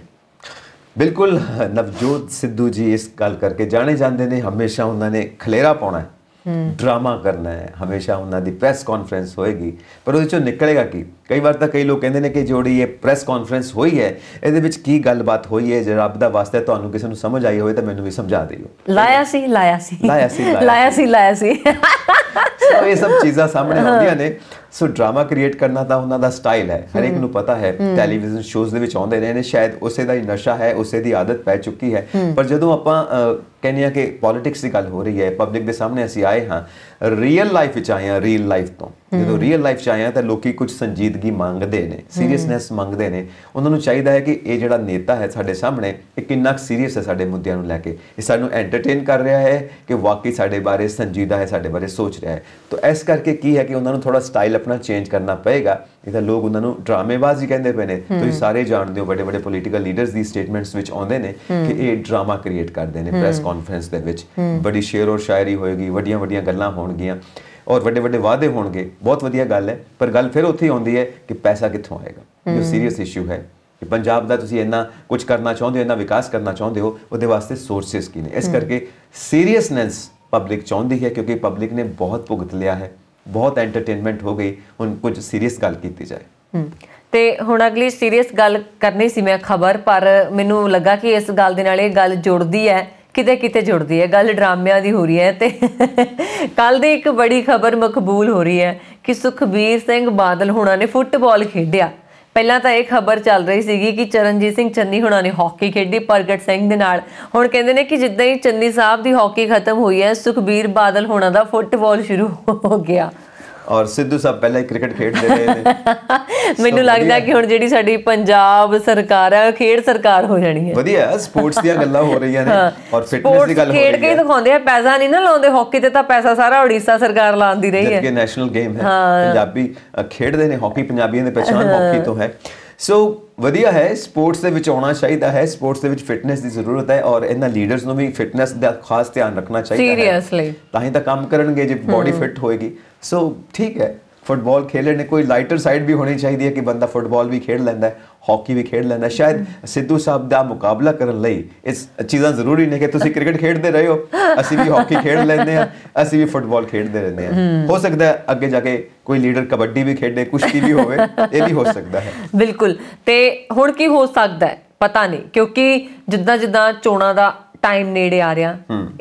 ਬਿਲਕੁਲ ਨਵਜੋਤ ਸਿੱਧੂ ਜੀ ਇਸ ਗੱਲ ਕਰਕੇ ਜਾਣੇ ਜਾਂਦੇ ਨੇ ਹਮੇਸ਼ਾ ਉਹਨਾਂ ਨੇ ਖਲੇਰਾ ਪਾਉਣਾ ਡਰਾਮਾ ਕਰਨਾ ਹੈ ਹਮੇਸ਼ਾ ਉਹਨਾਂ ਦੀ ਪ੍ਰੈਸ ਕਾਨਫਰੰਸ ਹੋਏਗੀ ਪਰ ਉਹਦੇ ਚੋਂ ਨਿਕਲੇਗਾ ਕੀ ਕਈ ਵਾਰ ਤਾਂ ਕਈ ਲੋਕ ਕਹਿੰਦੇ ਨੇ ਕਿ ਜੋੜੀ ਇਹ ਪ੍ਰੈਸ ਕਾਨਫਰੰਸ ਹੋਈ ਹੈ ਇਹਦੇ ਵਿੱਚ ਕੀ ਗੱਲਬਾਤ ਹੋਈ ਹੈ ਜੇ ਰੱਬ ਦਾ ਵਾਸਤਾ ਤੁਹਾਨੂੰ ਕਿਸੇ ਨੂੰ ਸਮਝ ਆਈ ਹੋਵੇ ਤਾਂ ਮੈਨੂੰ ਵੀ ਸਮਝਾ ਦਿਓ ਲਾਇਆ ਸੀ ਲਾਇਆ ਸੀ ਲਾਇਆ ਸੀ ਲਾਇਆ ਸੀ ਲਾਇਆ ਸੀ ਸੋ ਇਹ ਸਭ ਚੀਜ਼ਾਂ ਸਾਹਮਣੇ ਆਉਂਦੀਆਂ ਨੇ ਸੋ ਡਰਾਮਾ ਕ੍ਰੀਏਟ ਕਰਨਾ ਤਾਂ ਉਹਨਾਂ ਦਾ ਸਟਾਈਲ ਹੈ ਹਰ ਇੱਕ ਨੂੰ ਪਤਾ ਹੈ ਟੈਲੀਵਿਜ਼ਨ ਸ਼ੋਜ਼ ਦੇ ਵਿੱਚ ਆਉਂਦੇ ਰਹੇ ਨੇ ਸ਼ਾਇਦ ਉਸੇ ਦਾ ਹੀ ਨਸ਼ਾ ਹੈ ਉਸੇ ਦੀ ਆਦਤ ਪੈ ਚੁੱਕੀ ਹੈ ਪਰ ਜਦੋਂ ਆਪਾਂ ਕੈਨੇਡਾ ਕੇ ਪੋਲਿਟਿਕਸ ਦੀ ਗੱਲ ਹੋ ਰਹੀ ਹੈ ਪਬਲਿਕ ਦੇ ਸਾਹਮਣੇ ਅਸੀਂ ਆਏ ਹਾਂ ਰੀਅਲ ਲਾਈਫ ਵਿੱਚ ਆਏ ਹਾਂ ਰੀਅਲ ਲਾਈਫ ਤੋਂ ਜਦੋਂ ਰੀਅਲ ਲਾਈਫ 'ਚ ਆਏ ਹਾਂ ਤਾਂ ਲੋਕੀ ਕੁਝ ਸੰਜੀਦਗੀ ਮੰਗਦੇ ਨੇ ਸੀਰੀਅਸਨੈਸ ਮੰਗਦੇ ਨੇ ਉਹਨਾਂ ਨੂੰ ਚਾਹੀਦਾ ਹੈ ਕਿ ਇਹ ਜਿਹੜਾ ਨੇਤਾ ਹੈ ਸਾਡੇ ਸਾਹਮਣੇ ਇਹ ਕਿੰਨਾ ਸੀਰੀਅਸ ਹੈ ਸਾਡੇ ਮੁੱਦਿਆਂ ਨੂੰ ਲੈ ਕੇ ਇਹ ਸਾਨੂੰ ਐਂਟਰਟੇਨ ਕਰ ਰਿਹਾ ਹੈ ਕਿ ਵਾਕਈ ਸਾਡੇ ਬਾਰੇ ਸੰਜੀਦਾ ਹੈ ਸਾਡੇ ਬਾਰੇ ਸੋਚ ਰਿਹਾ ਹੈ ਤਾਂ ਇਸ ਕਰਕੇ ਕੀ ਹੈ ਕਿ ਉਹਨਾਂ ਨੂੰ ਥੋੜਾ ਸਟਾਈਲ ਆਪਣਾ ਚੇਂਜ ਕਰਨਾ ਪਏਗਾ ਇਹਦਾ ਲੋਕ ਉਹਨਾਂ ਨੂੰ ਡਰਾਮੇਬਾਜ਼ੀ ਕਹਿੰਦੇ ਪਏ ਨੇ ਤੁਸੀਂ ਸਾਰੇ ਜਾਣਦੇ ਹੋ ਵੱਡੇ ਵੱਡੇ ਪੋਲੀਟੀਕਲ ਲੀਡਰਸ ਦੀ ਸਟੇਟਮੈਂਟਸ ਵਿੱਚ ਆਉਂਦੇ ਨੇ ਕਿ ਇਹ ਡਰਾਮਾ ਕ੍ਰੀਏਟ ਕਰਦੇ ਨੇ ਪ੍ਰੈਸ ਕਾਨਫਰੰਸ ਦੇ ਵਿੱਚ ਬੜੀ ਸ਼ੇਰ ਔਰ ਸ਼ਾਇਰੀ ਹੋਏਗੀ ਵੱਡੀਆਂ ਵੱਡੀਆਂ ਗੱਲਾਂ ਹੋਣਗੀਆਂ ਔਰ ਵੱਡੇ ਵੱਡੇ ਵਾਅਦੇ ਹੋਣਗੇ ਬਹੁਤ ਵਧੀਆ ਗੱਲ ਹੈ ਪਰ ਗੱਲ ਫਿਰ ਉੱਥੇ ਆਉਂਦੀ ਹੈ ਕਿ ਪੈਸਾ ਕਿੱਥੋਂ ਆਏਗਾ ਇਹ ਸੀਰੀਅਸ ਇਸ਼ੂ ਹੈ ਕਿ ਪੰਜਾਬ ਦਾ ਤੁਸੀਂ ਇੰਨਾ ਕੁਝ ਕਰਨਾ ਚਾਹੁੰਦੇ ਹੋ ਇੰਨਾ ਵਿਕਾਸ ਕਰਨਾ ਚਾਹੁੰਦੇ ਹੋ ਉਹਦੇ ਵਾਸਤੇ ਸੋਰਸਸ ਕੀ ਨੇ ਇਸ ਕਰਕੇ ਸੀਰੀਅਸਨੈਸ ਪਬਲਿਕ ਚਾਹੁੰਦੀ ਹੈ ਕਿਉਂਕਿ ਪਬਲਿਕ ਨੇ ਬਹੁਤ ਭੁਗਤ ਲਿਆ ਹੈ ਬਹੁਤ ਐਂਟਰਟੇਨਮੈਂਟ ਹੋ ਗਈ ਹੁਣ ਕੁਝ ਸੀਰੀਅਸ ਗੱਲ ਕੀਤੀ ਜਾਏ ਤੇ ਹੁਣ ਅਗਲੀ ਸੀਰੀਅਸ ਗੱਲ ਕਰਨੀ ਸੀ ਮੈਂ ਖਬਰ ਪਰ ਮੈਨੂੰ ਲੱਗਾ ਕਿ ਇਸ ਗੱਲ ਦੇ ਨਾਲ ਇਹ ਗੱਲ ਜੁੜਦੀ ਹੈ ਕਿਤੇ ਕਿਤੇ ਜੁੜਦੀ ਹੈ ਗੱਲ ਡਰਾਮਿਆਂ ਦੀ ਹੋ ਰਹੀ ਹੈ ਤੇ ਕੱਲ ਦੀ ਇੱਕ ਬੜੀ ਖਬਰ ਮਕਬੂਲ ਹੋ ਰਹੀ ਹੈ ਕਿ ਸੁਖਬੀਰ ਸਿੰਘ ਬਾਦਲ ਹੁਣਾਂ ਨੇ ਫੁੱਟਬਾਲ ਖੇਡਿਆ ਪਹਿਲਾਂ ਤਾਂ ਇਹ ਖਬਰ ਚੱਲ ਰਹੀ ਸੀਗੀ ਕਿ ਚਰਨਜੀਤ ਸਿੰਘ ਚੰਨੀ ਹੁਣਾਂ ਨੇ ਹਾਕੀ ਖੇਡੀ ਪ੍ਰਗਟ ਸਿੰਘ ਦੇ ਨਾਲ ਹੁਣ ਕਹਿੰਦੇ ਨੇ ਕਿ ਜਿੱਦਾਂ ਹੀ ਚੰਨੀ ਸਾਹਿਬ ਦੀ ਹਾਕੀ ਖਤਮ ਹੋਈ ਹੈ ਸੁਖਬੀਰ ਬਾਦਲ ਹੁਣਾਂ ਦਾ ਫੁੱਟਬਾਲ ਸ਼ੁਰੂ ਹੋ ਗਿਆ ਔਰ ਸਿੱਧੂ ਸਾਹਿਬ ਪਹਿਲਾਂ ਹੀ ਕ੍ਰਿਕਟ ਖੇਡਦੇ ਰਹੇ ਨੇ ਮੈਨੂੰ ਲੱਗਦਾ ਕਿ ਹੁਣ ਜਿਹੜੀ ਸਾਡੀ ਪੰਜਾਬ ਸਰਕਾਰ ਹੈ ਉਹ ਖੇਡ ਸਰਕਾਰ ਹੋ ਜਾਣੀ ਹੈ ਵਧੀਆ ਸਪੋਰਟਸ ਦੀਆਂ ਗੱਲਾਂ ਹੋ ਰਹੀਆਂ ਨੇ ਔਰ ਫਿਟਨੈਸ ਦੀ ਗੱਲ ਹੋ ਰਹੀ ਹੈ ਖੇਡ ਕੇ ਦਿਖਾਉਂਦੇ ਆ ਪੈਸਾ ਨਹੀਂ ਨਾ ਲਾਉਂਦੇ ਹਾਕੀ ਤੇ ਤਾਂ ਪੈਸਾ ਸਾਰਾ ਓਡੀਸ਼ਾ ਸਰਕਾਰ ਲਾਉਂਦੀ ਰਹੀ ਹੈ ਜਦਕਿ ਨੈਸ਼ਨਲ ਗੇਮ ਹੈ ਪੰਜਾਬੀ ਖੇਡਦੇ ਨੇ ਹਾਕੀ ਪੰਜਾਬੀਆਂ ਦੀ ਪਛਾਣ ਹਾਕੀ ਤੋਂ ਹੈ ਸੋ ਵਧੀਆ ਹੈ ਸਪੋਰਟਸ ਦੇ ਵਿੱਚ ਆਉਣਾ ਚਾਹੀਦਾ ਹੈ ਸਪੋਰਟਸ ਦੇ ਵਿੱਚ ਫਿਟਨੈਸ ਦੀ ਜ਼ਰੂਰਤ ਹੈ ਔਰ ਇਹਨਾਂ ਲੀਡਰਸ ਨੂੰ ਵੀ ਫਿਟਨੈਸ ਦਾ ਖਾਸ ਧਿਆਨ ਰੱਖਣਾ ਚਾਹੀਦਾ ਹੈ ਸੀਰੀਅਸਲੀ ਤਾਂ ਹੀ ਤਾਂ ਕੰਮ ਕਰਨਗੇ ਜੇ ਬਾਡੀ ਫਿਟ ਹੋਏਗੀ ਸੋ ਠੀਕ ਹੈ ਫੁੱਟਬਾਲ ਖੇਲਣ ਨੇ ਕੋਈ ਲਾਈਟਰ ਸਾਈਡ ਵੀ ਹੋਣੀ ਚਾਹੀਦੀ ਹੈ ਕਿ ਬੰਦਾ ਫੁੱਟਬਾਲ ਵੀ ਖੇਡ ਲੈਂਦਾ ਹੈ ਹਾਕੀ ਵੀ ਖੇਡ ਲੈਂਦਾ ਸ਼ਾਇਦ ਸਿੱਧੂ ਸਾਹਿਬ ਦਾ ਮੁਕਾਬਲਾ ਕਰਨ ਲਈ ਇਸ ਚੀਜ਼ਾਂ ਜ਼ਰੂਰੀ ਨਹੀਂ ਕਿ ਤੁਸੀਂ ਕ੍ਰਿਕਟ ਖੇਡਦੇ ਰਹੇ ਹੋ ਅਸੀਂ ਵੀ ਹਾਕੀ ਖੇਡ ਲੈਂਦੇ ਆ ਅਸੀਂ ਵੀ ਫੁੱਟਬਾਲ ਖੇਡਦੇ ਰਹਿੰਦੇ ਆ ਹੋ ਸਕਦਾ ਹੈ ਅੱਗੇ ਜਾ ਕੇ ਕੋਈ ਲੀਡਰ ਕਬੱਡੀ ਵੀ ਖੇਡੇ ਕੁਸ਼ਤੀ ਵੀ ਹੋਵੇ ਇਹ ਵੀ ਹੋ ਸਕਦਾ ਹੈ ਬਿਲਕੁਲ ਤੇ ਹੁਣ ਕੀ ਹੋ ਸਕਦਾ ਹੈ ਪਤਾ ਨਹੀਂ ਕਿਉਂਕਿ ਜਿੱਦਾਂ ਜਿੱਦਾਂ ਚੋਣਾਂ ਦਾ ਟਾਈਮ ਨੇੜੇ ਆ ਰਿਹਾ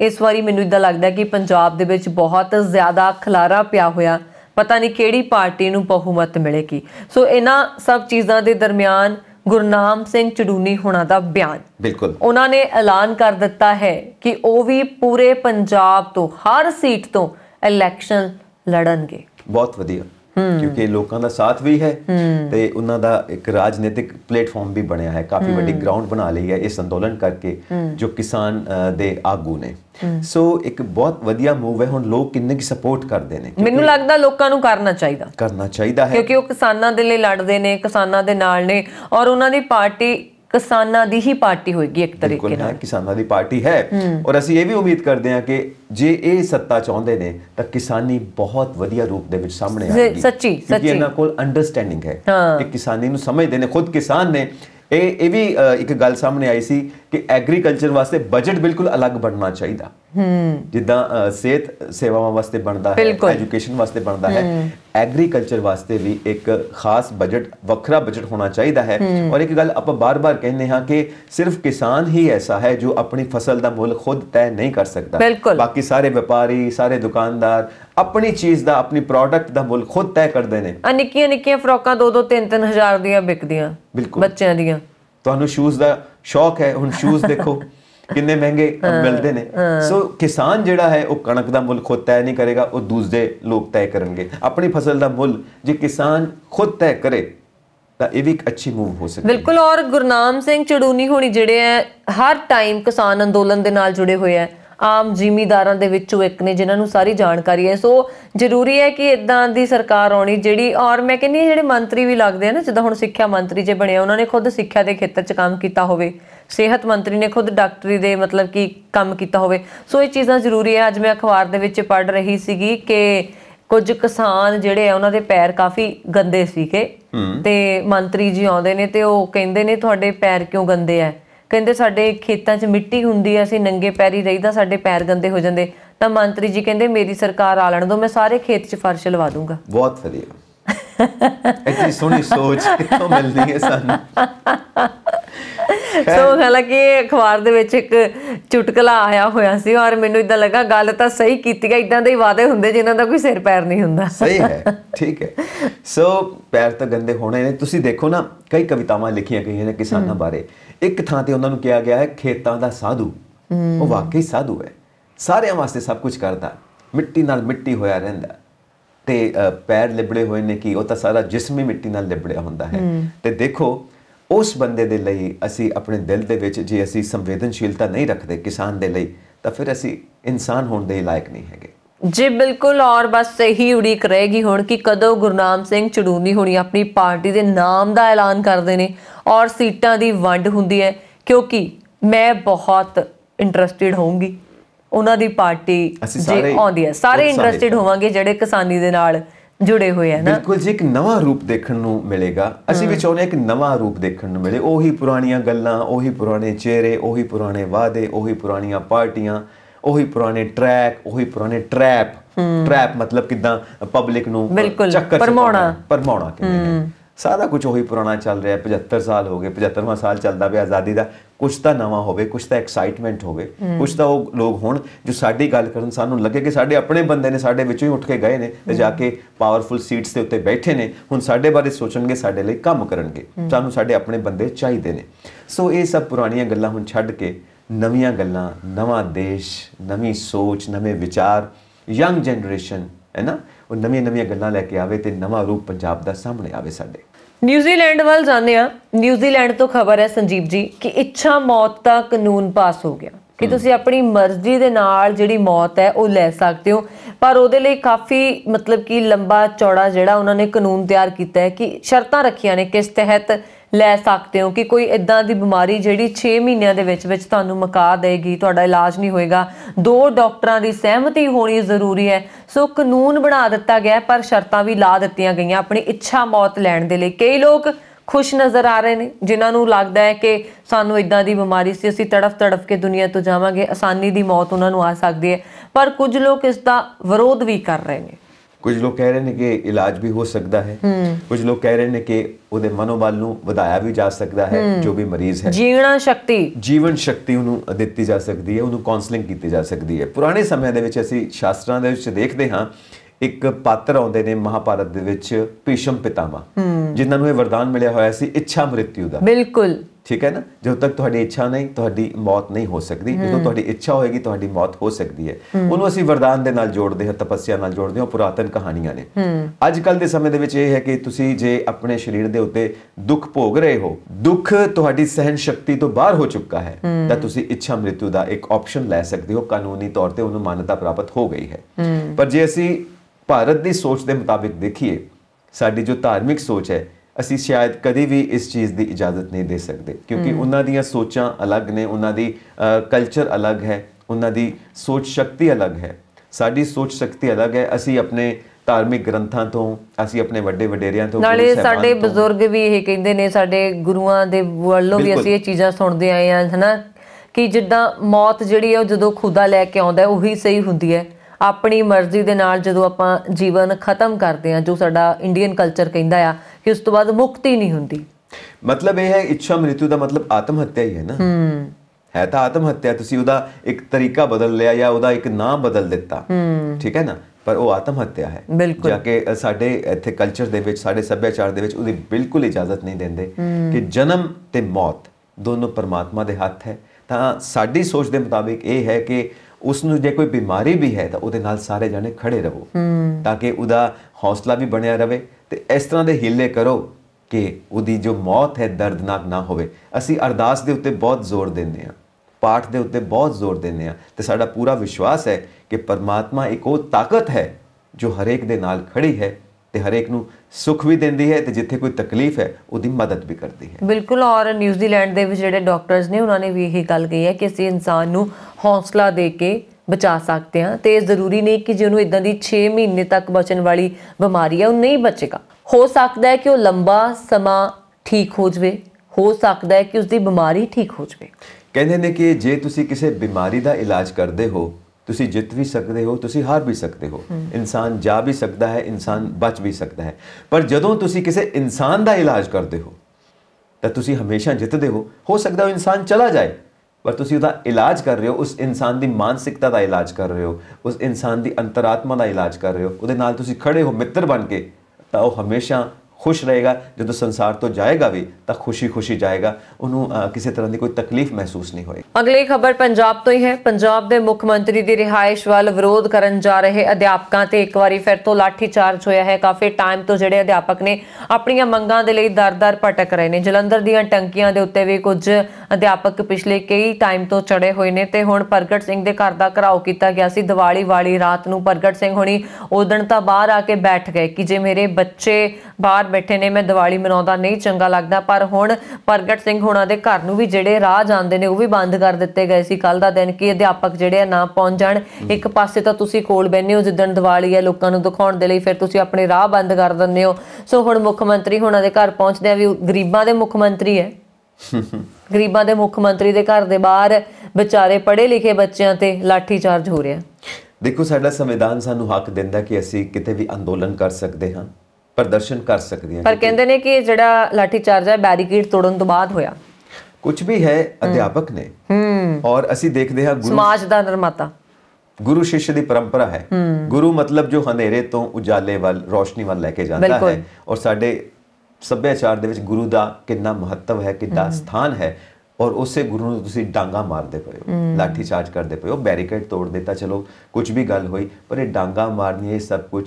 ਇਸ ਵਾਰੀ ਮੈਨੂੰ ਇਦਾਂ ਲੱਗਦਾ ਕਿ ਪੰਜਾਬ ਦੇ ਵਿੱਚ ਬਹੁਤ ਜ਼ਿਆਦਾ ਖਲਾਰਾ ਪਿਆ ਹੋਇਆ ਪਤਾ ਨਹੀਂ ਕਿਹੜੀ ਪਾਰਟੀ ਨੂੰ ਬਹੁਮਤ ਮਿਲੇਗੀ ਸੋ ਇਹਨਾਂ ਸਭ ਚੀਜ਼ਾਂ ਦੇ ਦਰਮਿਆਨ ਗੁਰਨਾਮ ਸਿੰਘ ਚੜੂਨੀ ਹੋਣਾ ਦਾ ਬਿਆਨ ਬਿਲਕੁਲ ਉਹਨਾਂ ਨੇ ਐਲਾਨ ਕਰ ਦਿੱਤਾ ਹੈ ਕਿ ਉਹ ਵੀ ਪੂਰੇ ਪੰਜਾਬ ਤੋਂ ਹਰ ਸੀਟ ਤੋਂ ਇਲੈਕਸ਼ਨ ਲੜਨਗੇ ਬਹੁਤ ਵਧੀਆ ਕਿਉਂਕਿ ਲੋਕਾਂ ਦਾ ਸਾਥ ਵੀ ਹੈ ਤੇ ਉਹਨਾਂ ਦਾ ਇੱਕ ਰਾਜਨੀਤਿਕ ਪਲੇਟਫਾਰਮ ਵੀ ਬਣਿਆ ਹੈ ਕਾਫੀ ਵੱਡੀ ਗਰਾਊਂਡ ਬਣਾ ਲਈ ਹੈ ਇਸ ਅੰਦੋਲਨ ਕਰਕੇ ਜੋ ਕਿਸਾਨ ਦੇ ਆਗੂ ਨੇ ਸੋ ਇੱਕ ਬਹੁਤ ਵਧੀਆ ਮੂਵ ਹੈ ਹੁਣ ਲੋਕ ਕਿੰਨੇ ਕੀ ਸਪੋਰਟ ਕਰਦੇ ਨੇ ਮੈਨੂੰ ਲੱਗਦਾ ਲੋਕਾਂ ਨੂੰ ਕਰਨਾ ਚਾਹੀਦਾ ਕਰਨਾ ਚਾਹੀਦਾ ਹੈ ਕਿਉਂਕਿ ਉਹ ਕਿਸਾਨਾਂ ਦੇ ਲਈ ਲੜਦੇ ਨੇ ਕਿਸਾਨਾਂ ਦੇ ਨਾਲ ਨੇ ਔਰ ਉਹਨਾਂ ਦੀ ਪਾਰਟੀ ਕਿਸਾਨਾਂ ਦੀ ਹੀ ਪਾਰਟੀ ਹੋਏਗੀ ਇੱਕ ਤਰੀਕੇ ਨਾਲ ਬਿਲਕੁਲ ਕਿਸਾਨਾਂ ਦੀ ਪਾਰਟੀ ਹੈ ਔਰ ਅਸੀਂ ਇਹ ਵੀ ਉਮੀਦ ਕਰਦੇ ਹਾਂ ਕਿ ਜੇ ਇਹ ਸੱਤਾ ਚਾਹੁੰਦੇ ਨੇ ਤਾਂ ਕਿਸਾਨੀ ਬਹੁਤ ਵਧੀਆ ਰੂਪ ਦੇ ਵਿੱਚ ਸਾਹਮਣੇ ਆਏਗੀ ਸੱਚੀ ਸੱਚੀ ਇਹਨਾਂ ਕੋਲ ਅੰਡਰਸਟੈਂਡਿੰਗ ਹੈ ਕਿ ਕਿਸਾਨੀ ਨੂੰ ਸਮਝਦੇ ਨੇ ਖੁਦ ਕਿਸਾਨ ਨੇ ਇਹ ਇਹ ਵੀ ਇੱਕ ਗੱਲ ਸਾਹਮਣੇ ਆਈ ਸੀ ਕਿ ਐਗਰੀਕਲਚਰ ਵਾਸਤੇ ਬਜਟ ਬਿਲਕੁਲ ਅਲੱਗ ਬਣਨਾ ਚਾਹੀਦਾ ਹੂੰ ਜਿੱਦਾਂ ਸਿਹਤ ਸੇਵਾਵਾਂ ਵਾਸਤੇ ਬਣਦਾ ਹੈ ਐਜੂਕੇਸ਼ਨ ਵਾਸਤੇ ਬਣਦਾ ਹੈ ਐਗਰੀਕਲਚਰ ਵਾਸਤੇ ਵੀ ਇੱਕ ਖਾਸ ਬਜਟ ਵੱਖਰਾ ਬਜਟ ਹੋਣਾ ਚਾਹੀਦਾ ਹੈ ਔਰ ਇੱਕ ਗੱਲ ਆਪਾਂ ਬਾਰ-ਬਾਰ ਕਹਿੰਦੇ ਹਾਂ ਕਿ ਸਿਰਫ ਕਿਸਾਨ ਹੀ ਐਸਾ ਹੈ ਜੋ ਆਪਣੀ ਫਸਲ ਦਾ ਮੁੱਲ ਖੁਦ ਤੈਅ ਨਹੀਂ ਕਰ ਸਕਦਾ ਬਾਕੀ ਸਾਰੇ ਵਪਾਰੀ ਸਾਰੇ ਦੁਕਾਨਦਾਰ ਆਪਣੀ ਚੀਜ਼ ਦਾ ਆਪਣੀ ਪ੍ਰੋਡਕਟ ਦਾ ਮੁੱਲ ਖੁਦ ਤੈਅ ਕਰਦੇ ਨੇ ਆ ਨਿੱਕੀਆਂ ਨਿੱਕੀਆਂ ਫਰੋਕਾਂ 2-2 3 3000 ਹਜ਼ਾਰ ਦੀਆਂ ਵਿਕਦੀਆਂ ਬੱਚਿਆਂ ਦੀਆਂ ਤੁਹਾਨੂੰ ਸ਼ੂਜ਼ ਦਾ ਸ਼ੌਕ ਹੈ ਹੁਣ ਸ਼ੂਜ਼ ਦੇਖੋ ਕਿੰਨੇ ਮਹਿੰਗੇ ਮਿਲਦੇ ਨੇ ਸੋ ਕਿਸਾਨ ਜਿਹੜਾ ਹੈ ਉਹ ਕਣਕ ਦਾ ਮੁੱਲ ਖੁਦ ਤੈਅ ਨਹੀਂ ਕਰੇਗਾ ਉਹ ਦੂਸਰੇ ਲੋਕ ਤੈਅ ਕਰਨਗੇ ਆਪਣੀ ਫਸਲ ਦਾ ਮੁੱਲ ਜੇ ਕਿਸਾਨ ਖੁਦ ਤੈਅ ਕਰੇ ਤਾਂ ਇਹ ਵੀ ਇੱਕ ਅੱਛੀ ਮੂਵ ਹੋ ਸਕਦੀ ਹੈ ਬਿਲਕੁਲ ਔਰ ਗੁਰਨਾਮ ਸਿੰਘ ਚੜੂਨੀ ਹੋਣੀ ਜਿਹੜੇ ਹੈ ਹਰ ਟਾਈਮ ਕਿਸਾਨ ਅੰਦੋਲਨ ਦੇ ਨਾਲ ਜੁੜੇ ਹੋਏ ਹੈ ਆਮ ਜ਼ਿਮੀਦਾਰਾਂ ਦੇ ਵਿੱਚੋਂ ਇੱਕ ਨੇ ਜਿਨ੍ਹਾਂ ਨੂੰ ਸਾਰੀ ਜਾਣਕਾਰੀ ਹੈ ਸੋ ਜ਼ਰੂਰੀ ਹੈ ਕਿ ਇਦਾਂ ਦੀ ਸਰਕਾਰ ਆਉਣੀ ਜਿਹੜੀ ਔਰ ਮੈਂ ਕਹਿੰਨੀ ਜਿਹੜੇ ਮੰਤਰੀ ਵੀ ਲੱਗਦੇ ਆ ਨਾ ਜਿੱਦਾਂ ਹੁਣ ਸਿੱਖਿਆ ਮੰਤਰੀ ਜੇ ਬਣਿਆ ਉਹਨਾਂ ਨੇ ਖੁਦ ਸਿੱਖਿਆ ਦੇ ਖੇਤਰ 'ਚ ਕੰਮ ਕੀਤਾ ਹੋਵੇ ਸਿਹਤ ਮੰਤਰੀ ਨੇ ਖੁਦ ਡਾਕਟਰੀ ਦੇ ਮਤਲਬ ਕਿ ਕੰਮ ਕੀਤਾ ਹੋਵੇ ਸੋ ਇਹ ਚੀਜ਼ਾਂ ਜ਼ਰੂਰੀ ਹੈ ਅੱਜ ਮੈਂ ਅਖਬਾਰ ਦੇ ਵਿੱਚ ਪੜ ਰਹੀ ਸੀਗੀ ਕਿ ਕੁਝ ਕਿਸਾਨ ਜਿਹੜੇ ਆ ਉਹਨਾਂ ਦੇ ਪੈਰ ਕਾਫੀ ਗੰਦੇ ਸੀਗੇ ਤੇ ਮੰਤਰੀ ਜੀ ਆਉਂਦੇ ਨੇ ਤੇ ਉਹ ਕਹਿੰਦੇ ਨੇ ਤੁਹਾਡੇ ਪੈਰ ਕਿਉਂ ਗੰਦੇ ਆ ਕਹਿੰਦੇ ਸਾਡੇ ਖੇਤਾਂ 'ਚ ਮਿੱਟੀ ਹੁੰਦੀ ਐ ਅਸੀਂ ਨੰਗੇ ਪੈਰੀ ਰਹੀਦਾ ਸਾਡੇ ਪੈਰ ਗੰਦੇ ਹੋ ਜਾਂਦੇ ਤਾਂ ਮੰਤਰੀ ਜੀ ਕਹਿੰਦੇ ਮੇਰੀ ਸਰਕਾਰ ਆਲਣ ਦੋ ਮੈਂ ਸਾਰੇ ਖੇਤ 'ਚ ਫਰਸ਼ ਲਵਾ ਦੂੰਗਾ ਬਹੁਤ ਵਧੀਆ ਐਡੀ ਸੋਹਣੀ ਸੋਚ ਕਿਤੋਂ ਮਿਲਦੀ ਐ ਸਾਨੂੰ ਸੋ ਹਾਲਾਂਕਿ ਅਖਬਾਰ ਦੇ ਵਿੱਚ ਇੱਕ ਚੁਟਕਲਾ ਆਇਆ ਹੋਇਆ ਸੀ ਔਰ ਮੈਨੂੰ ਇਦਾਂ ਲੱਗਾ ਗੱਲ ਤਾਂ ਸਹੀ ਕੀਤੀ ਹੈ ਇਦਾਂ ਦੇ ਹੀ ਵਾਅਦੇ ਹੁੰਦੇ ਜਿਨ੍ਹਾਂ ਦਾ ਕੋਈ ਸਿਰ ਪੈਰ ਨਹੀਂ ਹੁੰਦਾ ਸਹੀ ਹੈ ਠੀਕ ਹੈ ਸੋ ਪੈਰ ਤਾਂ ਗੰਦੇ ਹੋਣੇ ਨੇ ਤੁਸੀਂ ਦੇਖੋ ਨਾ ਕਈ ਕਵਿਤਾਵਾਂ ਲਿਖੀਆਂ ਗਈਆਂ ਨੇ ਕਿਸਾਨਾਂ ਬਾਰੇ ਇੱਕ ਥਾਂ ਤੇ ਉਹਨਾਂ ਨੂੰ ਕਿਹਾ ਗਿਆ ਹੈ ਖੇਤਾਂ ਦਾ ਸਾਧੂ ਉਹ ਵਾਕਈ ਸਾਧੂ ਹੈ ਸਾਰਿਆਂ ਵਾਸਤੇ ਸਭ ਕੁਝ ਕਰਦਾ ਮਿੱਟੀ ਨਾਲ ਮਿੱਟੀ ਹੋਇਆ ਰਹਿੰਦਾ ਤੇ ਪੈਰ ਲਿਬੜੇ ਹੋਏ ਨੇ ਕੀ ਉਹ ਤਾਂ ਸਾਰਾ ਜਿਸਮ ਹੀ ਮਿੱਟੀ ਨਾਲ ਲਿਬੜਿਆ ਹੁੰਦਾ ਹੈ ਤੇ ਦੇਖੋ ਉਸ ਬੰਦੇ ਦੇ ਲਈ ਅਸੀਂ ਆਪਣੇ ਦਿਲ ਦੇ ਵਿੱਚ ਜੇ ਅਸੀਂ ਸੰਵੇਦਨਸ਼ੀਲਤਾ ਨਹੀਂ ਰੱਖਦੇ ਕਿਸਾਨ ਦੇ ਲਈ ਤਾਂ ਫਿਰ ਅਸੀਂ ਇਨਸਾਨ ਹੋਣ ਦੇ ਲਾਇਕ ਨਹੀਂ ਹੈਗੇ ਜੀ ਬਿਲਕੁਲ ਔਰ ਬਸ ਇਹੀ ਉਡੀਕ ਰਹੇਗੀ ਹੁਣ ਕਿ ਕਦੋਂ ਗੁਰਨਾਮ ਸਿੰਘ ਚੜੂਨੀ ਹੋਣੀ ਆਪਣੀ ਪਾਰਟੀ ਦੇ ਨਾਮ ਦਾ ਐਲਾਨ ਕਰਦੇ ਨੇ ਔਰ ਸੀਟਾਂ ਦੀ ਵੰਡ ਹੁੰਦੀ ਹੈ ਕਿਉਂਕਿ ਮੈਂ ਬਹੁਤ ਇੰਟਰਸਟਿਡ ਹੋਊਂਗੀ ਉਹਨਾਂ ਦੀ ਪਾਰਟੀ ਜੇ ਆਉਂਦੀ ਹੈ ਸਾਰੇ ਇੰਟਰਸਟਿਡ ਹੋਵਾਂਗੇ ਜਿਹੜੇ ਕਿਸਾਨੀ ਦੇ ਨਾਲ ਜੁੜੇ ਹੋਏ ਹਨ ਬਿਲਕੁਲ ਜੀ ਇੱਕ ਨਵਾਂ ਰੂਪ ਦੇਖਣ ਨੂੰ ਮਿਲੇਗਾ ਅਸੀਂ ਵੀ ਚਾਹੁੰਦੇ ਹਾਂ ਇੱਕ ਨਵਾਂ ਰੂਪ ਦੇਖਣ ਨੂੰ ਮਿਲੇ ਉਹੀ ਪੁਰਾਣੀਆਂ ਗੱਲਾਂ ਉਹੀ ਪੁਰਾਣੇ ਚਿਹਰੇ ਉਹੀ ਪੁਰਾਣੇ ਵਾਅਦੇ ਉਹੀ ਪੁਰਾਣੀਆਂ ਪਾਰਟੀਆਂ ਉਹੀ ਪੁਰਾਣੇ ਟਰੈਕ ਉਹੀ ਪੁਰਾਣੇ ਟ੍ਰੈਪ ਟ੍ਰੈਪ ਮਤਲਬ ਕਿਦਾਂ ਪਬਲਿਕ ਨੂੰ ਚੱਕਰ ਪਰਮਾਉਣਾ ਪਰਮਾਉਣਾ ਕਹਿੰਦੇ ਨੇ ਸਾਰਾ ਕੁਝ ਉਹੀ ਪੁਰਾਣਾ ਚੱਲ ਰਿਹਾ 75 ਸਾਲ ਹੋ ਗਏ 75ਵਾਂ ਸਾਲ ਚੱਲਦਾ ਪਿਆ ਆਜ਼ਾਦੀ ਦਾ ਕੁਝ ਤਾਂ ਨਵਾਂ ਹੋਵੇ ਕੁਝ ਤਾਂ ਐਕਸਾਈਟਮੈਂਟ ਹੋਵੇ ਕੁਝ ਤਾਂ ਉਹ ਲੋਕ ਹੋਣ ਜੋ ਸਾਡੀ ਗੱਲ ਕਰਨ ਸਾਨੂੰ ਲੱਗੇ ਕਿ ਸਾਡੇ ਆਪਣੇ ਬੰਦੇ ਨੇ ਸਾਡੇ ਵਿੱਚੋਂ ਹੀ ਉੱਠ ਕੇ ਗਏ ਨੇ ਤੇ ਜਾ ਕੇ ਪਾਵਰਫੁਲ ਸੀਟਸ ਦੇ ਉੱਤੇ ਬੈਠੇ ਨੇ ਹੁਣ ਸਾਡੇ ਬਾਰੇ ਸੋਚਣਗੇ ਸਾਡੇ ਲਈ ਕੰਮ ਕਰਨਗੇ ਸਾਨੂੰ ਸਾਡੇ ਆਪਣੇ ਬੰਦੇ ਚਾਹੀਦੇ ਨੇ ਸੋ ਇਹ ਸਭ ਪੁਰਾਣੀਆਂ ਗੱਲਾਂ ਹੁਣ ਛੱਡ ਕੇ ਨਵੀਆਂ ਗੱਲਾਂ ਨਵਾਂ ਦੇਸ਼ ਨਵੀਂ ਸੋਚ ਨਵੇਂ ਵਿਚਾਰ ਯੰਗ ਜਨਰੇਸ਼ਨ ਹੈ ਨਾ ਉਹ ਨਵੀਆਂ ਨਵੀਆਂ ਗੱਲਾਂ ਲੈ ਕੇ ਆਵੇ ਤੇ ਨਵਾਂ ਰੂਪ ਪੰਜਾਬ ਦਾ ਸਾਹਮਣੇ ਆਵੇ ਸਾਡੇ ਨਿਊਜ਼ੀਲੈਂਡ ਵੱਲ ਜਾਂਦੇ ਆ ਨਿਊਜ਼ੀਲੈਂਡ ਤੋਂ ਖਬਰ ਹੈ ਸੰਜੀਪ ਜੀ ਕਿ ਇੱਛਾ ਮੌਤ ਦਾ ਕਾਨੂੰਨ ਪਾਸ ਹੋ ਗਿਆ ਕਿ ਤੁਸੀਂ ਆਪਣੀ ਮਰਜ਼ੀ ਦੇ ਨਾਲ ਜਿਹੜੀ ਮੌਤ ਹੈ ਉਹ ਲੈ ਸਕਦੇ ਹੋ ਪਰ ਉਹਦੇ ਲਈ ਕਾਫੀ ਮਤਲਬ ਕਿ ਲੰਬਾ ਚੌੜਾ ਜਿਹੜਾ ਉਹਨਾਂ ਨੇ ਕਾਨੂੰਨ ਤਿਆਰ ਕੀਤਾ ਹੈ ਕਿ ਸ਼ਰਤਾਂ ਰੱਖੀਆਂ ਨੇ ਕਿਸ ਤਹਿਤ ਲੈ ਸਕਦੇ ਹੋ ਕਿ ਕੋਈ ਇਦਾਂ ਦੀ ਬਿਮਾਰੀ ਜਿਹੜੀ 6 ਮਹੀਨਿਆਂ ਦੇ ਵਿੱਚ ਵਿੱਚ ਤੁਹਾਨੂੰ ਮਕਾ ਦੇਗੀ ਤੁਹਾਡਾ ਇਲਾਜ ਨਹੀਂ ਹੋਏਗਾ ਦੋ ਡਾਕਟਰਾਂ ਦੀ ਸਹਿਮਤੀ ਹੋਣੀ ਜ਼ਰੂਰੀ ਹੈ ਸੋ ਕਾਨੂੰਨ ਬਣਾ ਦਿੱਤਾ ਗਿਆ ਪਰ ਸ਼ਰਤਾਂ ਵੀ ਲਾ ਦਿੱਤੀਆਂ ਗਈਆਂ ਆਪਣੀ ਇੱਛਾ ਮੌਤ ਲੈਣ ਦੇ ਲਈ ਕਈ ਲੋਕ ਖੁਸ਼ ਨਜ਼ਰ ਆ ਰਹੇ ਨੇ ਜਿਨ੍ਹਾਂ ਨੂੰ ਲੱਗਦਾ ਹੈ ਕਿ ਸਾਨੂੰ ਇਦਾਂ ਦੀ ਬਿਮਾਰੀ ਸੀ ਅਸੀਂ ਤੜਫ ਤੜਫ ਕੇ ਦੁਨੀਆ ਤੋਂ ਜਾਵਾਂਗੇ ਆਸਾਨੀ ਦੀ ਮੌਤ ਉਹਨਾਂ ਨੂੰ ਆ ਸਕਦੀ ਹੈ ਪਰ ਕੁਝ ਲੋਕ ਇਸ ਦਾ ਵਿਰੋਧ ਵੀ ਕਰ ਰਹੇ ਨੇ ਕੁਝ ਲੋਕ ਕਹਿ ਰਹੇ ਨੇ ਕਿ ਇਲਾਜ ਵੀ ਹੋ ਸਕਦਾ ਹੈ ਕੁਝ ਲੋਕ ਕਹਿ ਰਹੇ ਨੇ ਕਿ ਉਹਦੇ ਮਨੋਬਲ ਨੂੰ ਵਧਾਇਆ ਵੀ ਜਾ ਸਕਦਾ ਹੈ ਜੋ ਵੀ ਮਰੀਜ਼ ਹੈ ਜੀਵਨ ਸ਼ਕਤੀ ਜੀਵਨ ਸ਼ਕਤੀ ਉਹਨੂੰ ਦਿੱਤੀ ਜਾ ਸਕਦੀ ਹੈ ਉਹਨੂੰ ਕਾਉਂਸਲਿੰਗ ਕੀਤੀ ਜਾ ਸਕਦੀ ਹੈ ਪੁਰਾਣੇ ਸਮਿਆਂ ਦੇ ਵਿੱਚ ਅਸੀਂ ਸ਼ਾਸਤਰਾਂ ਦੇ ਵਿੱਚ ਦੇਖਦੇ ਹਾਂ ਇੱਕ ਪਾਤਰ ਆਉਂਦੇ ਨੇ ਮਹਾਭਾਰਤ ਦੇ ਵਿੱਚ ਭੀਸ਼ਮ ਪਿਤਾਮਾ ਜਿਨ੍ਹਾਂ ਨੂੰ ਇਹ ਵਰਦਾਨ ਮਿਲਿਆ ਹੋਇਆ ਸੀ ਇੱਛਾ ਮ੍ਰਿਤਿਉ ਦਾ ਬਿਲਕੁਲ ਠੀਕ ਹੈ ਨਾ ਜਦੋਂ ਤੱਕ ਤੁਹਾਡੀ ਇੱਛਾ ਨਹੀਂ ਤੁਹਾਡੀ ਮੌਤ ਨਹੀਂ ਹੋ ਸਕਦੀ ਜਦੋਂ ਤੁਹਾਡੀ ਇੱਛਾ ਹੋਏਗੀ ਤੁਹਾਡੀ ਮੌਤ ਹੋ ਸਕਦੀ ਹੈ ਉਹਨੂੰ ਅਸੀਂ ਵਰਦਾਨ ਦੇ ਨਾਲ ਜੋੜਦੇ ਹਾਂ ਤਪੱਸਿਆ ਨਾਲ ਜੋੜਦੇ ਹਾਂ ਪੁਰਾਤਨ ਕਹਾਣੀਆਂ ਨੇ ਅੱਜ ਕੱਲ ਦੇ ਸਮੇਂ ਦੇ ਵਿੱਚ ਇਹ ਹੈ ਕਿ ਤੁਸੀਂ ਜੇ ਆਪਣੇ ਸਰੀਰ ਦੇ ਉੱਤੇ ਦੁੱਖ ਭੋਗ ਰਹੇ ਹੋ ਦੁੱਖ ਤੁਹਾਡੀ ਸਹਿਨ ਸ਼ਕਤੀ ਤੋਂ ਬਾਹਰ ਹੋ ਚੁੱਕਾ ਹੈ ਤਾਂ ਤੁਸੀਂ ਇੱਛਾ ਮ੍ਰਿਤੂ ਦਾ ਇੱਕ ਆਪਸ਼ਨ ਲੈ ਸਕਦੇ ਹੋ ਕਾਨੂੰਨੀ ਤੌਰ ਤੇ ਉਹਨੂੰ ਮਾਨਤਾ ਪ੍ਰਾਪਤ ਹੋ ਗਈ ਹੈ ਪਰ ਜੇ ਅਸੀਂ ਭਾਰਤ ਦੀ ਸੋਚ ਦੇ ਮੁਤਾਬਿਕ ਦੇਖੀਏ ਸਾਡੀ ਜੋ ਧਾਰਮਿਕ ਸੋਚ ਹੈ ਅਸੀਂ ਸ਼ਾਇਦ ਕਦੇ ਵੀ ਇਸ ਚੀਜ਼ ਦੀ ਇਜਾਜ਼ਤ ਨਹੀਂ ਦੇ ਸਕਦੇ ਕਿਉਂਕਿ ਉਹਨਾਂ ਦੀਆਂ ਸੋਚਾਂ ਅਲੱਗ ਨੇ ਉਹਨਾਂ ਦੀ ਕਲਚਰ ਅਲੱਗ ਹੈ ਉਹਨਾਂ ਦੀ ਸੋਚ ਸ਼ਕਤੀ ਅਲੱਗ ਹੈ ਸਾਡੀ ਸੋਚ ਸ਼ਕਤੀ ਅਲੱਗ ਹੈ ਅਸੀਂ ਆਪਣੇ ਧਾਰਮਿਕ ਗ੍ਰੰਥਾਂ ਤੋਂ ਅਸੀਂ ਆਪਣੇ ਵੱਡੇ ਵਡੇਰਿਆਂ ਤੋਂ ਨਾਲੇ ਸਾਡੇ ਬਜ਼ੁਰਗ ਵੀ ਇਹ ਕਹਿੰਦੇ ਨੇ ਸਾਡੇ ਗੁਰੂਆਂ ਦੇ ਵੱਲੋਂ ਵੀ ਅਸੀਂ ਇਹ ਚੀਜ਼ਾਂ ਸੁਣਦੇ ਆਏ ਆ ਹਨਾ ਕਿ ਜਿੱਦਾਂ ਮੌਤ ਜਿਹੜੀ ਹੈ ਉਹ ਜਦੋਂ ਖੁਦਾ ਲੈ ਕੇ ਆਉਂਦਾ ਹੈ ਉਹੀ ਸਹੀ ਹੁੰਦੀ ਹੈ ਆਪਣੀ ਮਰਜ਼ੀ ਦੇ ਨਾਲ ਜਦੋਂ ਆਪਾਂ ਜੀਵਨ ਖਤਮ ਕਰਦੇ ਆ ਜੋ ਸਾਡਾ ਇੰਡੀਅਨ ਕਲਚਰ ਕਹਿੰਦਾ ਆ ਕਿ ਉਸ ਤੋਂ ਬਾਅਦ ਮੁਕਤੀ ਨਹੀਂ ਹੁੰਦੀ ਮਤਲਬ ਇਹ ਹੈ ਇੱਛਾ ਮ੍ਰਿਤੂ ਦਾ ਮਤਲਬ ਆਤਮ ਹੱਤਿਆ ਹੀ ਹੈ ਨਾ ਹੂੰ ਹੈ ਤਾਂ ਆਤਮ ਹੱਤਿਆ ਤੁਸੀਂ ਉਹਦਾ ਇੱਕ ਤਰੀਕਾ ਬਦਲ ਲਿਆ ਜਾਂ ਉਹਦਾ ਇੱਕ ਨਾਮ ਬਦਲ ਦਿੱਤਾ ਠੀਕ ਹੈ ਨਾ ਪਰ ਉਹ ਆਤਮ ਹੱਤਿਆ ਹੈ ਜਾਂ ਕਿ ਸਾਡੇ ਇੱਥੇ ਕਲਚਰ ਦੇ ਵਿੱਚ ਸਾਡੇ ਸੱਭਿਆਚਾਰ ਦੇ ਵਿੱਚ ਉਹਦੀ ਬਿਲਕੁਲ ਇਜਾਜ਼ਤ ਨਹੀਂ ਦਿੰਦੇ ਕਿ ਜਨਮ ਤੇ ਮੌਤ ਦੋਨੋਂ ਪਰਮਾਤਮਾ ਦੇ ਹੱਥ ਹੈ ਤਾਂ ਸਾਡੀ ਸੋਚ ਦੇ ਮੁਤਾਬਿਕ ਇਹ ਹੈ ਕਿ ਉਸ ਨੂੰ ਜੇ ਕੋਈ ਬਿਮਾਰੀ ਵੀ ਹੈ ਤਾਂ ਉਹਦੇ ਨਾਲ ਸਾਰੇ ਜਣੇ ਖੜੇ ਰਹੋ ਤਾਂ ਕਿ ਉਹਦਾ ਹੌਸਲਾ ਵੀ ਬਣਿਆ ਰਹੇ ਤੇ ਇਸ ਤਰ੍ਹਾਂ ਦੇ ਹਿੱਲੇ ਕਰੋ ਕਿ ਉਹਦੀ ਜੋ ਮੌਤ ਹੈ ਦਰਦਨਾਕ ਨਾ ਹੋਵੇ ਅਸੀਂ ਅਰਦਾਸ ਦੇ ਉੱਤੇ ਬਹੁਤ ਜ਼ੋਰ ਦਿੰਦੇ ਹਾਂ ਪਾਠ ਦੇ ਉੱਤੇ ਬਹੁਤ ਜ਼ੋਰ ਦਿੰਦੇ ਹਾਂ ਤੇ ਸਾਡਾ ਪੂਰਾ ਵਿਸ਼ਵਾਸ ਹੈ ਕਿ ਪਰਮਾਤਮਾ ਇੱਕ ਉਹ ਤਾਕਤ ਹੈ ਜੋ ਹਰੇਕ ਦੇ ਨਾਲ ਖੜੀ ਹੈ ਤੇ ਹਰੇਕ ਨੂੰ ਸੁੱਖ ਵੀ ਦਿੰਦੀ ਹੈ ਤੇ ਜਿੱਥੇ ਕੋਈ ਤਕਲੀਫ ਹੈ ਉਹਦੀ ਮਦਦ ਵੀ ਕਰਦੀ ਹੈ ਬਿਲਕੁਲ ਔਰ ਨਿਊਜ਼ੀਲੈਂਡ ਦੇ ਵਿੱਚ ਜਿਹੜੇ ਡਾਕਟਰਸ ਨੇ ਉਹਨਾਂ ਨੇ ਵੀ ਇਹੀ ਗੱਲ ਕਹੀ ਹੈ ਕਿ ਅਸੀਂ ਇਨਸਾਨ ਨੂੰ ਹੌਸਲਾ ਦੇ ਕੇ ਬਚਾ ਸਕਦੇ ਹਾਂ ਤੇ ਜ਼ਰੂਰੀ ਨਹੀਂ ਕਿ ਜੇ ਉਹਨੂੰ ਇਦਾਂ ਦੀ 6 ਮਹੀਨੇ ਤੱਕ ਬਚਣ ਵਾਲੀ ਬਿਮਾਰੀ ਹੈ ਉਹ ਨਹੀਂ ਬਚੇਗਾ ਹੋ ਸਕਦਾ ਹੈ ਕਿ ਉਹ ਲੰਬਾ ਸਮਾਂ ਠੀਕ ਹੋ ਜਵੇ ਹੋ ਸਕਦਾ ਹੈ ਕਿ ਉਸ ਦੀ ਬਿਮਾਰੀ ਠੀਕ ਹੋ ਜਵੇ ਕਹਿੰਦੇ ਨੇ ਕਿ ਜੇ ਤੁਸੀਂ ਕਿਸੇ ਬਿਮਾਰੀ ਦਾ ਇਲਾਜ ਕਰਦੇ ਹੋ ਤੁਸੀਂ ਜਿੱਤ ਵੀ ਸਕਦੇ ਹੋ ਤੁਸੀਂ ਹਾਰ ਵੀ ਸਕਦੇ ਹੋ ਇਨਸਾਨ ਜਾ ਵੀ ਸਕਦਾ ਹੈ ਇਨਸਾਨ ਬਚ ਵੀ ਸਕਦਾ ਹੈ ਪਰ ਜਦੋਂ ਤੁਸੀਂ ਕਿਸੇ ਇਨਸਾਨ ਦਾ ਇਲਾਜ ਕਰਦੇ ਹੋ ਤਾਂ ਤੁਸੀਂ ਹਮੇਸ਼ਾ ਜਿੱਤਦੇ ਹੋ ਹੋ ਸਕਦਾ ਉਹ ਇਨਸਾਨ ਚਲਾ ਜਾਏ ਪਰ ਤੁਸੀਂ ਉਹਦਾ ਇਲਾਜ ਕਰ ਰਹੇ ਹੋ ਉਸ ਇਨਸਾਨ ਦੀ ਮਾਨਸਿਕਤਾ ਦਾ ਇਲਾਜ ਕਰ ਰਹੇ ਹੋ ਉਸ ਇਨਸਾਨ ਦੀ ਅੰਤਰਾਤਮਾ ਦਾ ਇਲਾਜ ਕਰ ਰਹੇ ਹੋ ਉਹਦੇ ਨਾਲ ਤੁਸੀਂ ਖੜੇ ਹੋ ਮਿੱਤਰ ਬਣ ਕੇ ਤਾਂ ਉਹ ਹਮੇਸ਼ਾ ਖੁਸ਼ ਰਹੇਗਾ ਜਦੋਂ ਸੰਸਾਰ ਤੋਂ ਜਾਏਗਾ ਵੀ ਤਾਂ ਖੁਸ਼ੀ-ਖੁਸ਼ੀ ਜਾਏਗਾ ਉਹਨੂੰ ਕਿਸੇ ਤਰ੍ਹਾਂ ਦੀ ਕੋਈ ਤਕਲੀਫ ਮਹਿਸੂਸ ਨਹੀਂ ਹੋਏਗੀ ਅਗਲੀ ਖਬਰ ਪੰਜਾਬ ਤੋਂ ਹੀ ਹੈ ਪੰਜਾਬ ਦੇ ਮੁੱਖ ਮੰਤਰੀ ਦੀ ਰਿਹਾਇਸ਼ ਵੱਲ ਵਿਰੋਧ ਕਰਨ ਜਾ ਰਹੇ ਅਧਿਆਪਕਾਂ ਤੇ ਇੱਕ ਵਾਰੀ ਫਿਰ ਤੋਂ ਲਾਠੀ ਚਾਰਜ ਹੋਇਆ ਹੈ ਕਾਫੀ ਟਾਈਮ ਤੋਂ ਜਿਹੜੇ ਅਧਿਆਪਕ ਨੇ ਆਪਣੀਆਂ ਮੰਗਾਂ ਦੇ ਲਈ ਦਰਦਰ ਦਰ ਭਟਕ ਰਹੇ ਨੇ ਜਲੰਧਰ ਦੀਆਂ ਟੰਕੀਆਂ ਦੇ ਉੱਤੇ ਵੀ ਕੁਝ ਅਧਿਆਪਕ ਪਿਛਲੇ ਕਈ ਟਾਈਮ ਤੋਂ ਚੜੇ ਹੋਏ ਨੇ ਤੇ ਹੁਣ ਪ੍ਰਗਟ ਸਿੰਘ ਦੇ ਘਰ ਦਾ ਘਰਾਓ ਕੀਤਾ ਗਿਆ ਸੀ ਦੀਵਾਲੀ ਵਾਲੀ ਰਾਤ ਨੂੰ ਪ੍ਰਗਟ ਸਿੰਘ ਹੁਣੀ ਦਿਨ ਤਾਂ ਬਾਹਰ ਆ ਕੇ ਬੈਠ ਗਏ ਕਿ ਜੇ ਮੇਰੇ ਬੱਚੇ ਬਾਹਰ ਬੈਠੇ ਨੇ ਮੈਂ ਦੀਵਾਲੀ ਮਨਾਉਂਦਾ ਨਹੀਂ ਚੰਗਾ ਲੱਗਦਾ ਪਰ ਹੁਣ ਪ੍ਰਗਟ ਸਿੰਘ ਹੋਣਾ ਦੇ ਘਰ ਨੂੰ ਵੀ ਜਿਹੜੇ ਰਾਹ ਜਾਂਦੇ ਨੇ ਉਹ ਵੀ ਬੰਦ ਕਰ ਦਿੱਤੇ ਗਏ ਸੀ ਕੱਲ ਦਾ ਦਿਨ ਕਿ ਅਧਿਆਪਕ ਜਿਹੜੇ ਆ ਨਾ ਪਹੁੰਚ ਜਾਣ ਇੱਕ ਪਾਸੇ ਤਾਂ ਤੁਸੀਂ ਕੋਲ ਬੈਨੇ ਹੋ ਜਿੱਦਣ ਦੀਵਾਲੀ ਹੈ ਲੋਕਾਂ ਨੂੰ ਦਿਖਾਉਣ ਦੇ ਲਈ ਫਿਰ ਤੁਸੀਂ ਆਪਣੇ ਰਾਹ ਬੰਦ ਕਰ ਦਿੰਦੇ ਹੋ ਸੋ ਹੁਣ ਮੁੱਖ ਮੰਤਰੀ ਹੋਣਾ ਦੇ ਘਰ ਪਹੁੰਚਦੇ ਆ ਵੀ ਗਰੀਬਾਂ ਦੇ ਮੁੱਖ ਮੰਤਰੀ ਹੈ ਗਰੀਬਾਂ ਦੇ ਮੁੱਖ ਮੰਤਰੀ ਦੇ ਘਰ ਦੇ ਬਾਹਰ ਵਿਚਾਰੇ ਪੜ੍ਹੇ ਲਿਖੇ ਬੱਚਿਆਂ ਤੇ ਲਾਠੀ ਚਾਰਜ ਹੋ ਰਿਹਾ ਦੇਖੋ ਸਾਡਾ ਸੰਵਿਧਾਨ ਸਾਨੂੰ ਹੱਕ ਦਿੰਦਾ ਕਿ ਅਸੀਂ ਕਿਤੇ ਵੀ ਅੰਦੋਲਨ ਕਰ ਸਕਦੇ ਹਾਂ ਪ੍ਰਦਰਸ਼ਨ ਕਰ ਸਕਦੀਆਂ ਪਰ ਕਹਿੰਦੇ ਨੇ ਕਿ ਜਿਹੜਾ ਲਾਠੀ ਚਾਰਜ ਹੈ ਬੈਰੀਕੇਡ ਤੋੜਨ ਤੋਂ ਬਾਅਦ ਹੋਇਆ ਕੁਝ ਵੀ ਹੈ ਅਧਿਆਪਕ ਨੇ ਹੂੰ ਔਰ ਅਸੀਂ ਦੇਖਦੇ ਹਾਂ ਗੁਰੂ ਸਮਾਜ ਦਾ ਨਿਰਮਾਤਾ ਗੁਰੂ ਸ਼ਿਸ਼ ਦੀ ਪਰੰਪਰਾ ਹੈ ਗੁਰੂ ਮਤਲਬ ਜੋ ਹਨੇਰੇ ਤੋਂ ਉਜਾਲੇ ਵੱਲ ਰੋਸ਼ਨੀ ਵੱਲ ਲੈ ਕੇ ਜਾਂਦਾ ਹੈ ਔਰ ਸਾਡੇ ਸੱਭਿਆਚਾਰ ਦੇ ਵਿੱਚ ਗੁਰੂ ਦਾ ਕਿੰਨਾ ਮਹੱਤਵ ਹੈ ਕਿੰਨਾ ਸਥਾਨ ਹੈ ਔਰ ਉਸੇ ਗੁਰੂ ਨੂੰ ਤੁਸੀਂ ਡਾਂਗਾ ਮਾਰਦੇ ਪਏ ਹੋ ਲਾਠੀ ਚਾਰਜ ਕਰਦੇ ਪਏ ਹੋ ਬੈਰੀਕੇਡ ਤੋੜ ਦਿੱਤਾ ਚਲੋ ਕੁਝ ਵੀ ਗੱਲ ਹੋਈ ਪਰ ਇਹ ਡਾਂਗਾ ਮਾਰਨੀ ਇਹ ਸਭ ਕੁਝ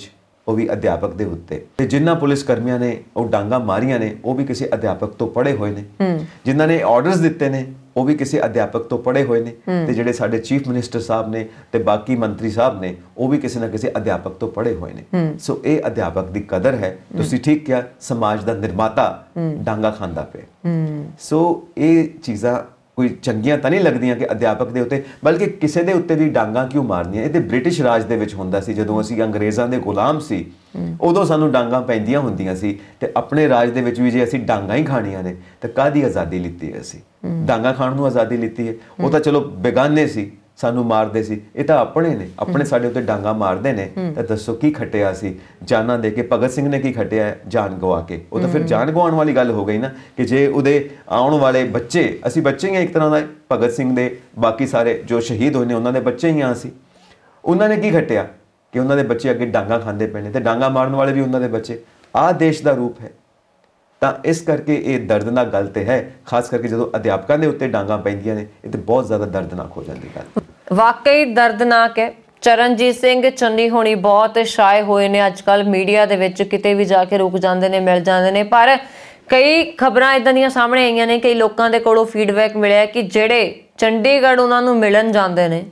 ਉਹ ਵੀ ਅਧਿਆਪਕ ਦੇ ਉੱਤੇ ਤੇ ਜਿਨ੍ਹਾਂ ਪੁਲਿਸ ਕਰਮੀਆਂ ਨੇ ਉਹ ਡਾਂਗਾ ਮਾਰੀਆਂ ਨੇ ਉਹ ਵੀ ਕਿਸੇ ਅਧਿਆਪਕ ਤੋਂ ਪੜੇ ਹੋਏ ਨੇ ਜਿਨ੍ਹਾਂ ਨੇ ਆਰਡਰਸ ਦਿੱਤੇ ਨੇ ਉਹ ਵੀ ਕਿਸੇ ਅਧਿਆਪਕ ਤੋਂ ਪੜੇ ਹੋਏ ਨੇ ਤੇ ਜਿਹੜੇ ਸਾਡੇ ਚੀਫ ਮਿਨਿਸਟਰ ਸਾਹਿਬ ਨੇ ਤੇ ਬਾਕੀ ਮੰਤਰੀ ਸਾਹਿਬ ਨੇ ਉਹ ਵੀ ਕਿਸੇ ਨਾ ਕਿਸੇ ਅਧਿਆਪਕ ਤੋਂ ਪੜੇ ਹੋਏ ਨੇ ਸੋ ਇਹ ਅਧਿਆਪਕ ਦੀ ਕਦਰ ਹੈ ਤੁਸੀਂ ਠੀਕ ਕਿਹਾ ਸਮਾਜ ਦਾ ਨਿਰਮਾਤਾ ਡਾਂਗਾ ਖਾਂਦਾ ਪਏ ਸੋ ਇਹ ਚੀਜ਼ਾਂ ਕੋਈ ਚੰਗੀਆਂ ਤਾਂ ਨਹੀਂ ਲੱਗਦੀਆਂ ਕਿ ਅਧਿਆਪਕ ਦੇ ਉੱਤੇ ਬਲਕਿ ਕਿਸੇ ਦੇ ਉੱਤੇ ਵੀ ਡਾਂਗਾ ਕਿਉਂ ਮਾਰਨੀਆਂ ਇਹ ਤੇ ਬ੍ਰਿਟਿਸ਼ ਰਾਜ ਦੇ ਵਿੱਚ ਹੁੰਦਾ ਸੀ ਜਦੋਂ ਅਸੀਂ ਅੰਗਰੇਜ਼ਾਂ ਦੇ ਗੁਲਾਮ ਸੀ ਉਦੋਂ ਸਾਨੂੰ ਡਾਂਗਾ ਪੈਂਦੀਆਂ ਹੁੰਦੀਆਂ ਸੀ ਤੇ ਆਪਣੇ ਰਾਜ ਦੇ ਵਿੱਚ ਵੀ ਜੇ ਅਸੀਂ ਡਾਂਗਾ ਹੀ ਖਾਣੀਆਂ ਨੇ ਤਾਂ ਕਾਦੀ ਆਜ਼ਾਦੀ ਲਿੱਤੀ ਅਸੀਂ ਡਾਂਗਾ ਖਾਣ ਨੂੰ ਆਜ਼ਾਦੀ ਲਿੱਤੀ ਹੈ ਉਹ ਤਾਂ ਚਲੋ ਬੇਗਾਨੇ ਸੀ ਸਾਨੂੰ ਮਾਰਦੇ ਸੀ ਇਹ ਤਾਂ ਆਪਣੇ ਨੇ ਆਪਣੇ ਸਾਡੇ ਉੱਤੇ ਡਾਂਗਾ ਮਾਰਦੇ ਨੇ ਤਾਂ ਦੱਸੋ ਕੀ ਖਟਿਆ ਸੀ ਜਾਨਾਂ ਦੇ ਕੇ ਭਗਤ ਸਿੰਘ ਨੇ ਕੀ ਖਟਿਆ ਜਾਨ ਗਵਾ ਕੇ ਉਹ ਤਾਂ ਫਿਰ ਜਾਨ ਗਵਾਉਣ ਵਾਲੀ ਗੱਲ ਹੋ ਗਈ ਨਾ ਕਿ ਜੇ ਉਹਦੇ ਆਉਣ ਵਾਲੇ ਬੱਚੇ ਅਸੀਂ ਬੱਚੇ ਹੀ ਇੱਕ ਤਰ੍ਹਾਂ ਦਾ ਭਗਤ ਸਿੰਘ ਦੇ ਬਾਕੀ ਸਾਰੇ ਜੋ ਸ਼ਹੀਦ ਹੋਏ ਨੇ ਉਹਨਾਂ ਦੇ ਬੱਚੇ ਹੀ ਆ ਸੀ ਉਹਨਾਂ ਨੇ ਕੀ ਖਟਿਆ ਕਿ ਉਹਨਾਂ ਦੇ ਬੱਚੇ ਅੱਗੇ ਡਾਂਗਾ ਖਾਂਦੇ ਪਏ ਨੇ ਤੇ ਡਾਂਗਾ ਮਾਰਨ ਵਾਲੇ ਵੀ ਉਹਨਾਂ ਦੇ ਬੱਚੇ ਆ ਦੇਸ਼ ਦਾ ਰੂਪ ਹੈ ਤਾਂ ਇਸ ਕਰਕੇ ਇਹ ਦਰਦਨਾਕ ਗੱਲ ਤੇ ਹੈ ਖਾਸ ਕਰਕੇ ਜਦੋਂ ਅਧਿਆਪਕਾਂ ਦੇ ਉੱਤੇ ਡਾਂਗਾ ਪੈਂਦੀਆਂ ਨੇ ਇਹ ਤੇ ਬਹੁਤ ਜ਼ਿਆਦਾ ਦਰਦਨਾਕ ਹੋ ਜਾਂਦੀ ਗੱਲ ਵਾਕਈ ਦਰਦਨਾਕ ਹੈ ਚਰਨਜੀਤ ਸਿੰਘ ਚੰਨੀ ਹੋਣੀ ਬਹੁਤ ਸ਼ਾਇ ਹੋਏ ਨੇ ਅੱਜਕੱਲ ਮੀਡੀਆ ਦੇ ਵਿੱਚ ਕਿਤੇ ਵੀ ਜਾ ਕੇ ਰੁਕ ਜਾਂਦੇ ਨੇ ਮਿਲ ਜਾਂਦੇ ਨੇ ਪਰ ਕਈ ਖਬਰਾਂ ਇਦਾਂ ਦੀਆਂ ਸਾਹਮਣੇ ਆਈਆਂ ਨੇ ਕਈ ਲੋਕਾਂ ਦੇ ਕੋਲੋਂ ਫੀਡਬੈਕ ਮਿਲਿਆ ਕਿ ਜਿਹੜੇ ਚੰਡੀਗੜ੍ਹ ਉਹਨਾਂ ਨੂੰ ਮਿਲਣ ਜਾਂਦੇ ਨੇ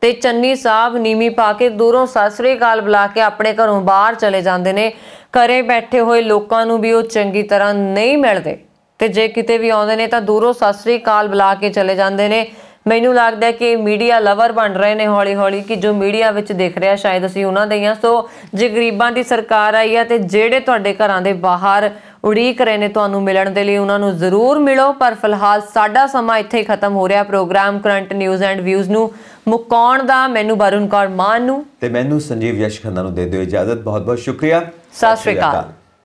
ਤੇ ਚੰਨੀ ਸਾਹਿਬ ਨੀਮੀ ਪਾ ਕੇ ਦੂਰੋਂ ਸਾਸਰੇ ਕਾਲ ਬੁਲਾ ਕੇ ਆਪਣੇ ਘਰੋਂ ਬਾਹਰ ਚਲੇ ਜਾਂਦੇ ਨੇ ਘਰੇ ਬੈਠੇ ਹੋਏ ਲੋਕਾਂ ਨੂੰ ਵੀ ਉਹ ਚੰਗੀ ਤਰ੍ਹਾਂ ਨਹੀਂ ਮਿਲਦੇ ਤੇ ਜੇ ਕਿਤੇ ਵੀ ਆਉਂਦੇ ਨੇ ਤਾਂ ਦੂਰੋਂ ਸਾਸਰੀ ਕਾਲ ਬੁਲਾ ਕੇ ਚਲੇ ਜਾਂਦੇ ਨੇ ਮੈਨੂੰ ਲੱਗਦਾ ਕਿ ਮੀਡੀਆ ਲਵਰ ਬਣ ਰਹੇ ਨੇ ਹੌਲੀ-ਹੌਲੀ ਕਿ ਜੋ ਮੀਡੀਆ ਵਿੱਚ ਦਿਖ ਰਿਹਾ ਸ਼ਾਇਦ ਅਸੀਂ ਉਹਨਾਂ ਦੇ ਹੀ ਆ ਸੋ ਜੇ ਗਰੀਬਾਂ ਦੀ ਸਰਕਾਰ ਆਈ ਆ ਤੇ ਜਿਹੜੇ ਤੁਹਾਡੇ ਘਰਾਂ ਦੇ ਬਾਹਰ ਉਡੀਕ ਰਹੇ ਨੇ ਤੁਹਾਨੂੰ ਮਿਲਣ ਦੇ ਲਈ ਉਹਨਾਂ ਨੂੰ ਜ਼ਰੂਰ ਮਿਲੋ ਪਰ ਫਿਲਹਾਲ ਸਾਡਾ ਸਮਾਂ ਇੱਥੇ ਹੀ ਖਤਮ ਹੋ ਰਿਹਾ program current news and views ਨੂੰ ਮੁਕਾਉਣ ਦਾ ਮੈਨੂੰ ਬਰੁਣ ਕੌਰ ਮਾਨ ਨੂੰ ਤੇ ਮੈਨੂੰ ਸੰਜੀਵ ਯਸ਼ਖੰਦਾ ਨੂੰ ਦੇ ਦਿਓ ਇਜਾਜ਼ਤ ਬਹੁਤ ਬਹੁਤ ਸ਼ੁਕਰੀਆ ਸਤਿ ਸ਼੍ਰੀ ਅਕਾਲ